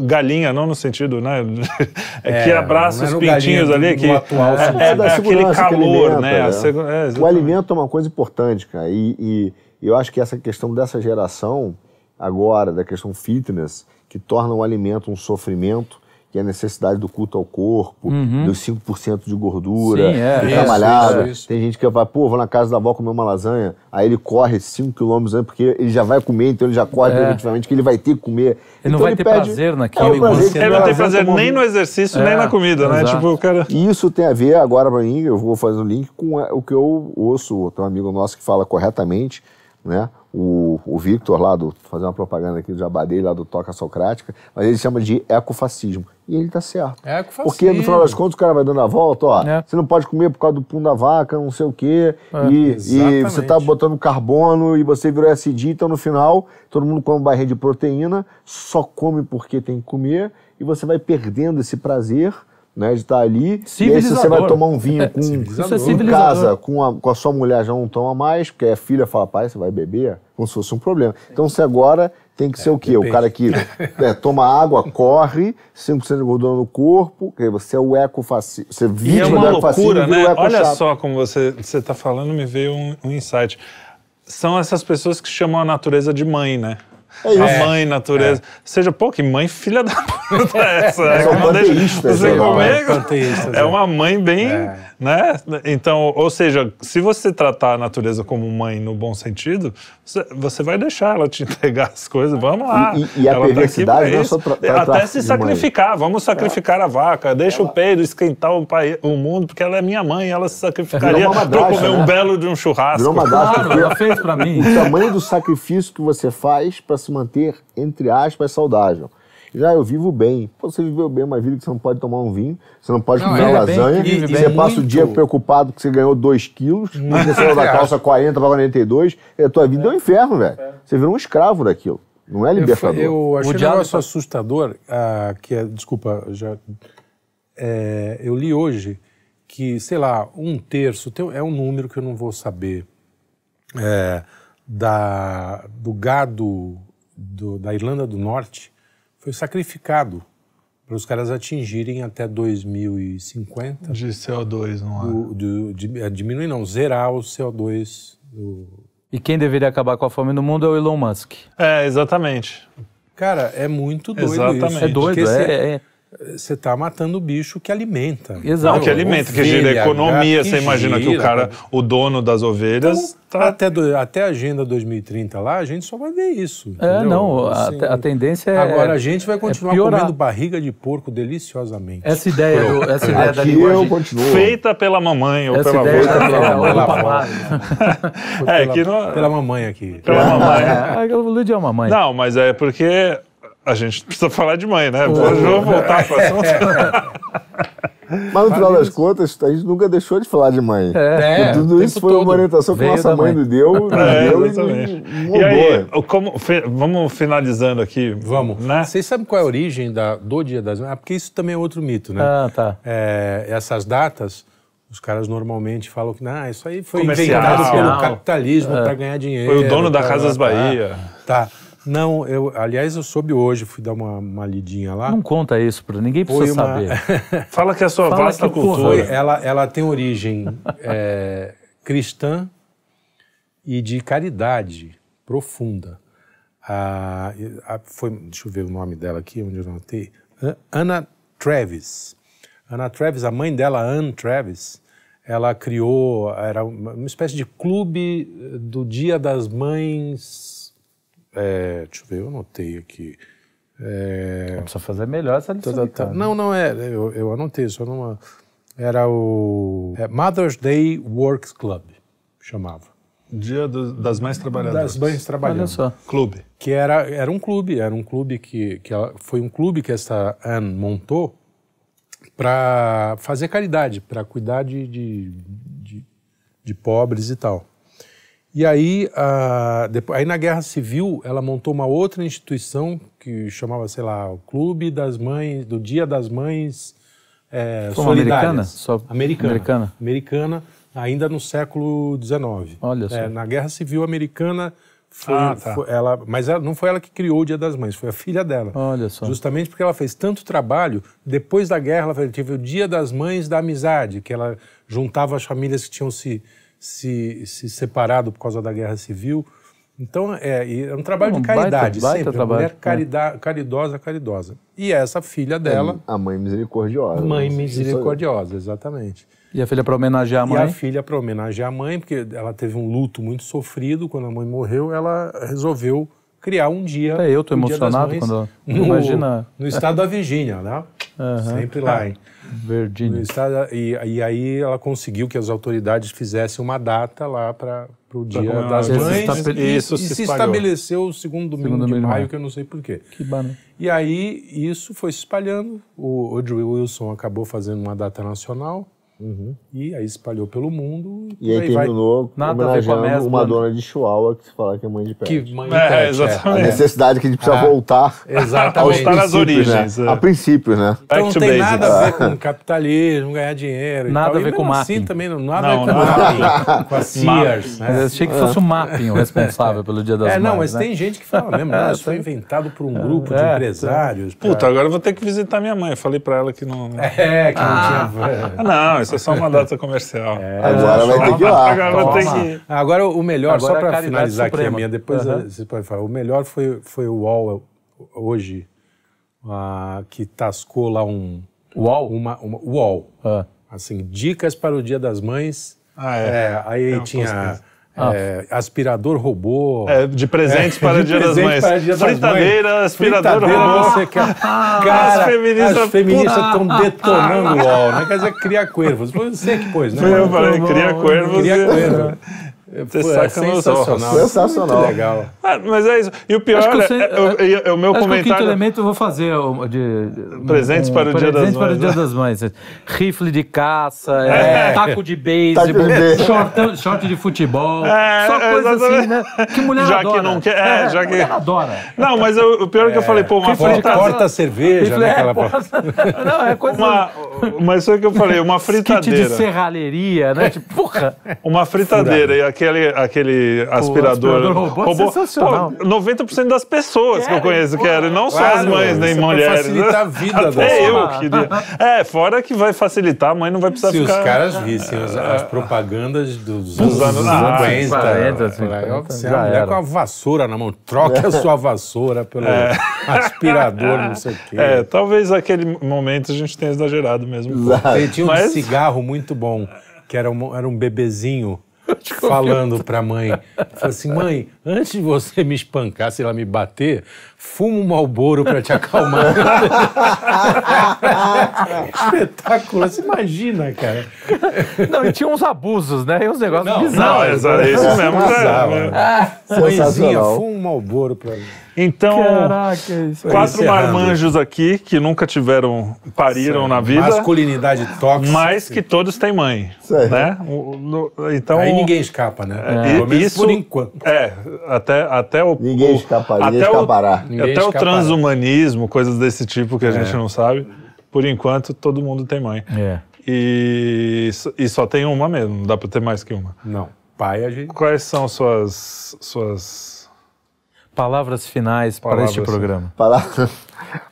galinha, não no sentido, né? É, que abraça os pintinhos ali, que atual. É, é, é, aquele calor, né? É. É, o alimento é uma coisa importante, cara. E, e, eu acho que essa questão dessa geração agora, da questão fitness, que torna o alimento um sofrimento, que é a necessidade do culto ao corpo, uhum. dos 5% de gordura, Sim, é. Isso, isso. Tem gente que vai, pô, vou na casa da avó comer uma lasanha, aí ele corre 5 km, né, porque ele já vai comer, então ele já corre é. definitivamente, que ele vai ter que comer. Ele não então vai ele ter perde... prazer naquilo. É, um prazer ele não tem prazer nem momento. no exercício, é, nem na comida, né? Exato. Tipo, o cara... Isso tem a ver agora pra mim, eu vou fazer um link com o que eu ouço, tem um amigo nosso que fala corretamente, né? o, o Victor lá do. fazer uma propaganda aqui do Jabadei, lá do Toca Socrática, mas ele chama de ecofascismo. E ele tá certo. Ecofascismo. Porque no final das contas o cara vai dando a volta, ó. É. Você não pode comer por causa do pum da vaca, não sei o quê. É, e, e, você tá botando carbono e você virou SD, então no final todo mundo come barrinha de proteína, só come porque tem que comer, e você vai perdendo esse prazer né? De estar tá ali. E aí, se você vai tomar um vinho com, é em casa, com a, com a sua mulher, já não toma mais, porque a filha fala, pai, você vai beber? Como se fosse um problema. Então, se agora tem que é, ser o quê? Depende. O cara que é, toma água, corre, 5% de gordura no corpo, que você é o ecofaci... Você vive é, é uma loucura, né? Olha só como você está falando, me veio um, um insight. São essas pessoas que chamam a natureza de mãe, né? É isso. A é. mãe natureza. É. Seja, pô, que mãe filha da puta é essa? É, né? é, é, é, é, é, é uma mãe bem é. Né? Então, ou seja, se você tratar a natureza como mãe no bom sentido, você vai deixar ela te entregar as coisas, vamos lá. E, e a ela tá perversidade tá não é só pra, pra Até se sacrificar, mãe. vamos sacrificar a vaca, deixa ela... o peido esquentar o, o mundo, porque ela é minha mãe, ela se sacrificaria para comer né? um belo de um churrasco. Virou uma dasca, ela fez para mim. O tamanho do sacrifício que você faz para se manter, entre aspas, saudável. Já eu vivo bem. Pô, você viveu bem uma vida que você não pode tomar um vinho, você não pode não, comer é, é lasanha, bem, você bem, passa o dia preocupado que você ganhou 2 quilos, você saiu da calça 40 para 42, e a tua vida é, é um inferno, velho. É. Você virou um escravo daquilo. Não é libertador. Eu, eu achei o um negócio tá- assustador, ah, que é, desculpa, já, é, eu li hoje que, sei lá, um terço, tem, é um número que eu não vou saber, é, da, do gado do, da Irlanda do Norte foi sacrificado para os caras atingirem até 2050. De CO2, não é? Do, do, é, diminuir, não, zerar o CO2. Do... E quem deveria acabar com a fome no mundo é o Elon Musk. É, exatamente. Cara, é muito doido Exatamente. isso. É doido, é, é, você está matando o bicho que alimenta. Exato. Não, que alimenta, ovelha, que gira a economia. Você imagina que o cara, o dono das ovelhas. Então, tá... até, do, até a agenda 2030 lá, a gente só vai ver isso. É, entendeu? não, assim, a, a, tendência é. Agora a é gente vai continuar é comendo barriga de porco deliciosamente. Essa ideia, do, essa ideia da linguagem. Feita pela mamãe ou essa pela avó. Feita pela, pela, pela, papai. é, pela, não... pela mamãe aqui. Pela é. mamãe. É, o Lud é uma mãe. Não, mas é porque a gente precisa falar de mãe, né? É. Hoje eu vou voltar para o assunto. É. Mas no final das contas, a gente nunca deixou de falar de mãe. É, é. tudo isso foi todo. uma orientação que Veio nossa mãe nos deu, é, deu exatamente. e, e aí, como, vamos finalizando aqui. Vamos. Né? Vocês sabem qual é a origem da, do Dia das Mães? Ah, porque isso também é outro mito, né? Ah, tá. É, essas datas, os caras normalmente falam que ah, isso aí foi Comercial. inventado pelo capitalismo é. para ganhar dinheiro. Foi o dono da Casas Bahia. tá. tá. Não, eu, aliás, eu soube hoje, fui dar uma, uma lidinha lá. Não conta isso, para ninguém precisa uma... saber. Fala que é a sua vasta cultura. Foi, ela, ela tem origem é, cristã e de caridade profunda. A, a, foi, deixa eu ver o nome dela aqui, onde eu notei. Ana Travis. Ana Travis, a mãe dela, Anne Travis, ela criou, era uma espécie de clube do Dia das Mães é, deixa eu ver, eu anotei aqui. É... Precisa é fazer melhor essa lição. tá, tá. Não, não é. Eu, eu anotei, só numa. Era o é, Mother's Day Works Club, chamava. Dia do, das Mães Trabalhadoras. Das Mães Trabalhadoras. Olha só. Clube. Que era, era um clube, era um clube que, que ela, foi um clube que essa Anne montou para fazer caridade, para cuidar de, de, de, de pobres e tal. E aí, a, depois, aí na Guerra Civil, ela montou uma outra instituição que chamava, sei lá, o Clube das Mães, do Dia das Mães é, Americana? americana, americana. ainda no século XIX. Olha é, só. É, na Guerra Civil Americana, foi, ah, tá. foi, ela, mas ela, não foi ela que criou o Dia das Mães, foi a filha dela. Olha só. Justamente porque ela fez tanto trabalho, depois da guerra ela teve o Dia das Mães da Amizade, que ela juntava as famílias que tinham se se, se separado por causa da guerra civil. Então, é, é um trabalho de é caridade, baita, baita sempre. Trabalho, mulher né? caridosa, caridosa. E essa filha é, dela. É a mãe misericordiosa. Né? Mãe misericordiosa, exatamente. E a filha para homenagear a mãe? E a filha para homenagear a mãe, porque ela teve um luto muito sofrido quando a mãe morreu, ela resolveu criar um dia. é eu estou um emocionado quando. No, imagina. No estado da Virgínia, né? Uhum. Sempre lá. Ah, em, Estado, e, e, aí ela conseguiu que as autoridades fizessem uma data lá para o Dia pra das Mães. Estabele... Isso e, se, se estabeleceu o segundo domingo de maio, maio, que eu não sei porquê. Que bana. E aí isso foi se espalhando. O Audrey Wilson acabou fazendo uma data nacional Uhum. E aí espalhou pelo mundo. E, e aí, aí terminou vai... Nada homenageando a uma dona de Chihuahua que se fala que é mãe de pet. Que mãe de é, pet, é. exatamente. É. A necessidade que a gente precisa ah, voltar exatamente. estar às né? origens. É. Né? A princípio, né? Então não tem nada a ver com capitalismo, ganhar dinheiro Nada tal. a ver e com assim mapping. Assim, também, não, nada não, a ver com, mapping, com a Sears. Né? Mas eu achei que fosse o é. mapping o responsável pelo Dia das Mães. É, não, mas né? tem gente que fala mesmo, ah, isso foi inventado por um grupo de empresários. Puta, agora eu vou ter que visitar minha mãe. Eu falei pra ela que não... É, que não ah. tinha... Ah, não, é só uma data comercial. É, agora vai ter que ir lá. Agora, Toma. vai ter que agora o melhor, agora só é para finalizar suprema. aqui a minha, depois uhum. você pode falar. O melhor foi, foi o UOL é, hoje, uh, que tascou lá um... UOL? Uma, uma, UOL. Ah. Assim, dicas para o Dia das Mães. Ah, é. é aí é tinha ah. É, aspirador robô. É, de presentes é, para o Dia das Mães. Fritadeira, aspirador Fritadeira, robô. Você quer. É- ah, Cara, as feministas estão ah. detonando o UOL, né? Quer dizer, cria coervos. você que pôs, né? eu falei, cria coervos. Cria coervos. É, Você Pô, é sensacional. Sensacional. Muito legal. Ah, mas é isso. E o pior acho que é, sei, é, é, é, é, o meu acho comentário. Que o quinto elemento eu vou fazer. De, de, presentes um, para o Dia das Mães. para o Dia né? das Mães. Rifle de caça, é. taco de beisebol, short, short de futebol. só coisa assim, né? Que mulher já adora. Que não quer, é, já que... Mulher adora. Não, mas eu, o pior é que eu falei, pô, uma fritadeira. Corta, a né, cerveja, não, é coisa. Uma, mas foi o que eu falei, uma fritadeira. Kit de serralheria, né? Tipo, porra. Uma fritadeira e aqui aquele, aquele aspirador, o aspirador robô. É robô sensacional. Pô, 90% das pessoas que eu conheço pô, querem, não claro, só as mães nem mulheres. facilitar a vida Até dessa. eu queria. É, fora que vai facilitar, a mãe não vai precisar Se ficar... Se os caras vissem as, as é. propagandas dos, dos anos 50. 40, 50. é mulher com a vassoura na mão. troque a sua vassoura pelo é. aspirador, não sei o quê. É, talvez aquele momento a gente tenha exagerado mesmo. Ele tinha um Mas... cigarro muito bom, que era um, era um bebezinho falando para a mãe, assim, mãe, antes de você me espancar, se ela me bater, fuma um malboro para te acalmar. Espetáculo, você imagina, cara. Não, e tinha uns abusos, né? E uns negócios não, bizarros. Não, é isso mesmo. Né? Né? Ah, mãezinha, fuma um malboro para mim. Então, Caraca, isso quatro marmanjos aqui que nunca tiveram, pariram na vida. Masculinidade tóxica. Mas que todos têm mãe. Né? Então, Aí ninguém escapa, né? É. isso, por enquanto. É, até, até o. Ninguém escaparia, até escapará. O, Ninguém Até o transhumanismo, coisas desse tipo que a gente é. não sabe. Por enquanto, todo mundo tem mãe. É. E, e só tem uma mesmo, não dá para ter mais que uma. Não. Pai, a gente... Quais são suas suas palavras finais para este programa? Palavras.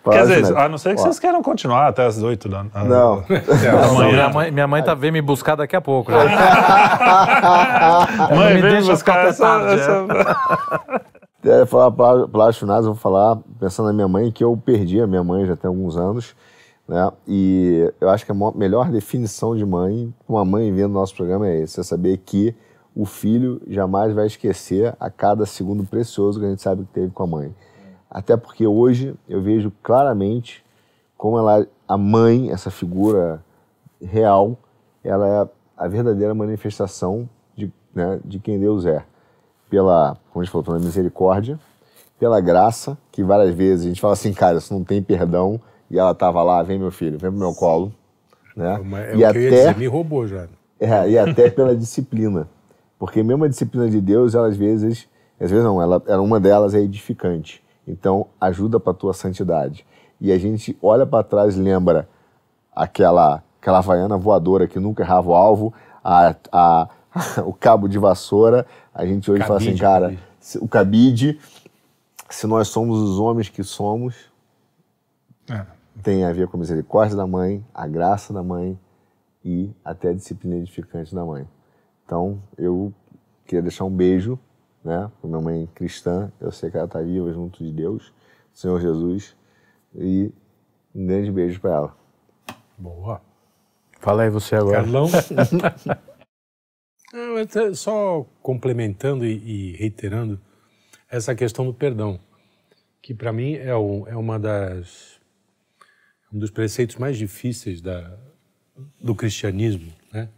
Quer dizer, a não ser que vocês queiram continuar até as oito da noite. Não. Minha mãe, minha mãe tá vendo me buscar daqui a pouco. mãe, vem buscar essa... Tarde, essa... É. É, falar plástico nada, eu vou falar pensando na minha mãe, que eu perdi a minha mãe já tem alguns anos, né? E eu acho que a melhor definição de mãe, uma mãe vendo nosso programa é essa: é saber que o filho jamais vai esquecer a cada segundo precioso que a gente sabe que teve com a mãe. Até porque hoje eu vejo claramente como ela, a mãe, essa figura real, ela é a verdadeira manifestação de, né, de quem Deus é pela, como a gente falou, pela misericórdia, pela graça, que várias vezes a gente fala assim, cara, isso não tem perdão, e ela estava lá, vem meu filho, vem pro meu colo, né? É, é e até, dizer, me roubou já. É, e até pela disciplina, porque mesmo a disciplina de Deus, ela às vezes, às vezes não, ela, ela uma delas é edificante, então ajuda para tua santidade. E a gente olha para trás e lembra aquela, aquela havaiana voadora que nunca errava o alvo, a, a, o cabo de vassoura, a gente hoje cabide, fala assim, cara, cabide. o cabide, se nós somos os homens que somos, é. tem a ver com a misericórdia da mãe, a graça da mãe e até a disciplina edificante da mãe. Então, eu queria deixar um beijo, né, para minha mãe cristã. Eu sei que ela está viva junto de Deus, Senhor Jesus, e um grande beijo para ela. Boa. Fala aí você agora. Carlão. Não, eh, só complementando e, reiterando essa questão do perdão, que para mim é, é uma das um dos preceitos mais difíceis da, do cristianismo, né?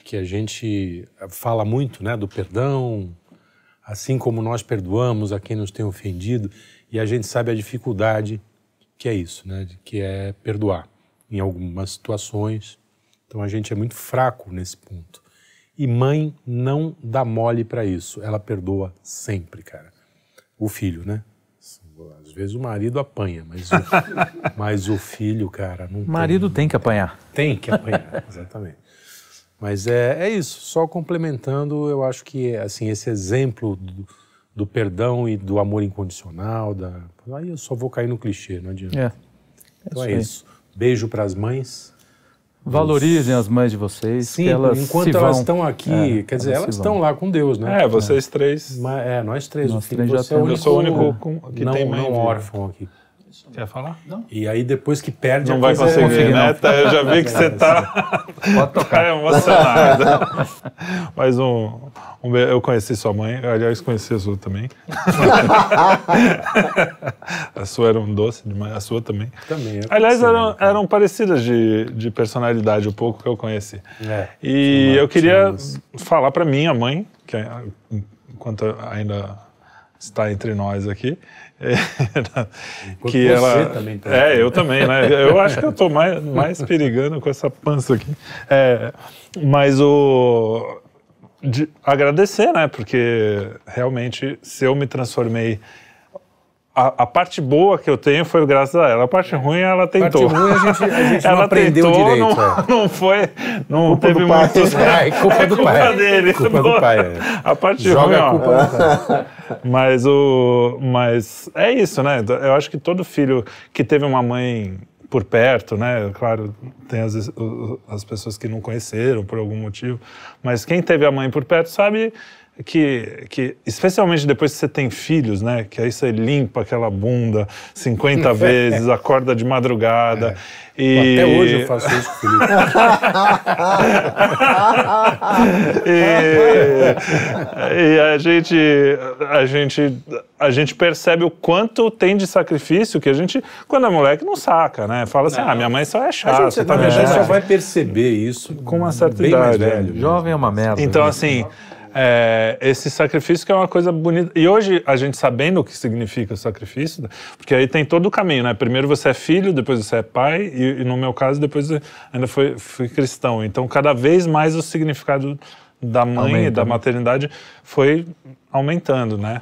Que a gente eh, fala muito, né, do perdão, assim como nós perdoamos a quem nos tem ofendido, e a gente sabe a dificuldade que é isso, né, que é perdoar em algumas situações. Então a gente é muito fraco nesse ponto. E mãe não dá mole para isso. Ela perdoa sempre, cara. O filho, né? Às vezes o marido apanha, mas o, mas o filho, cara, não. marido tem, que apanhar. Tem que apanhar, exatamente. Mas é, é isso. Só complementando, eu acho que assim esse exemplo do, do perdão e do amor incondicional, da aí eu só vou cair no clichê, não adianta. É. Então é, é isso. Beijo para as mães. Valorizem as mães de vocês. Sim, elas enquanto elas estão aqui, é, quer dizer, elas estão lá com Deus, né? É, vocês é. três. Mas, é, nós três. Nós filho, três já você é o único, eu sou o único com, que não, tem mãe. Não órfão aqui. Quer falar? Não. E aí depois que perde... Não vai conseguir, né? eu já vi que você está... Pode tocar. emocionada. Mas um, um... Eu conheci sua mãe. Aliás, conheci a sua também. a sua era um doce demais. A sua também. Também. Aliás, eram, né, eram parecidas de, de personalidade, o pouco que eu conheci. É, e né? eu queria falar para minha mãe, que é, enquanto ainda está entre nós aqui, é, que ela também tá é eu também né eu acho que eu estou mais, mais perigando com essa pança aqui é, mas o de agradecer né porque realmente se eu me transformei a, a, parte boa que eu tenho foi graças a ela. A parte é. ruim ela tentou. A parte ruim a gente, a gente ela não aprendeu tentou, direito. Não, é. não foi, não culpa teve muito. É, é culpa é culpa Dele. Culpa do pai. É. A parte Joga ruim. A culpa ó. Mas o, mas é isso, né? Eu acho que todo filho que teve uma mãe por perto, né? Claro, tem as, as pessoas que não conheceram por algum motivo, mas quem teve a mãe por perto sabe que, que, especialmente depois que você tem filhos, né? Que aí você limpa aquela bunda 50 vezes, acorda de madrugada. É. E... Até hoje eu faço isso com e, e a, gente, a, gente, a gente percebe o quanto tem de sacrifício que a gente, quando é moleque, não saca, né? Fala assim, não. ah, minha mãe só é chata. A gente, tá a gente só é. vai perceber isso com uma certa idade. Velho, né? Né? jovem é uma merda. Então, né? assim é, esse sacrifício que é uma coisa bonita. E hoje, a gente sabendo o que significa o sacrifício, né, porque aí tem todo o caminho, né? Primeiro você é filho, depois você é pai, e, e no meu caso, depois ainda foi, fui cristão. Então, cada vez mais o significado da mãe Aumenta. e da né? maternidade foi aumentando, né?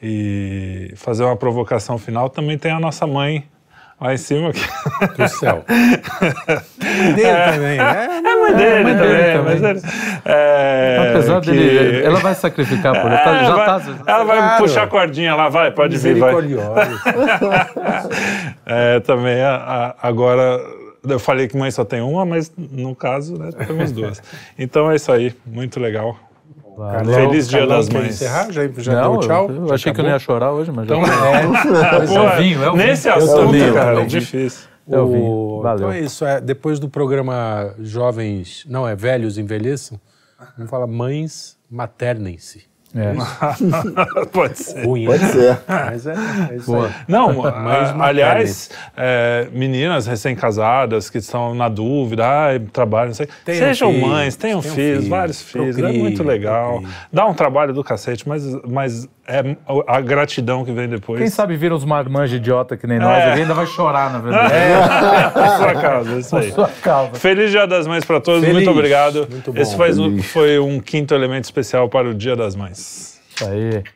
E fazer uma provocação final também tem a nossa mãe lá em cima. Aqui. Do céu. dele também, né? É, é mãe dele, é, mãe também, dele também. Mas é, Apesar que... dele, ela vai sacrificar por ele. Tá, é, já tá- vai, tá, ela vai puxar a cordinha lá, vai, pode vir, vai. é, também a, a, agora... Eu falei que mãe só tem uma, mas no caso, né, temos duas. Então é isso aí, muito legal. Feliz Dia das Mães. Encerrar? Já, já não, tchau? Eu, eu achei acabou? que eu não ia chorar hoje, mas então, já. É, Pô, é, vinho, é nesse é assunto, vinho, cara, é, é difícil. É o vinho. Valeu. Então é isso. É, depois do programa Jovens. Não, é Velhos Envelheçam. Vamos falar Mães Maternem-se. É. Pode ser. Ruim, né? Pode ser. Mas é, é Não, mas aliás, é, meninas recém-casadas que estão na dúvida, ah, trabalho, não sei. Tenham sejam mães, tenham, tenham filhos, vários filhos, procrie, é muito legal. Procrie. Dá um trabalho do cacete, mas, mas é a gratidão que vem depois. Quem sabe viram os marmanjos idiota que nem nós, é. ainda vai chorar, na verdade. É, é. sua causa, isso aí. Sua causa. Feliz Dia das Mães para todos, Feliz. muito obrigado. Muito bom. Esse foi foi um quinto elemento especial para o Dia das Mães. Isso aí.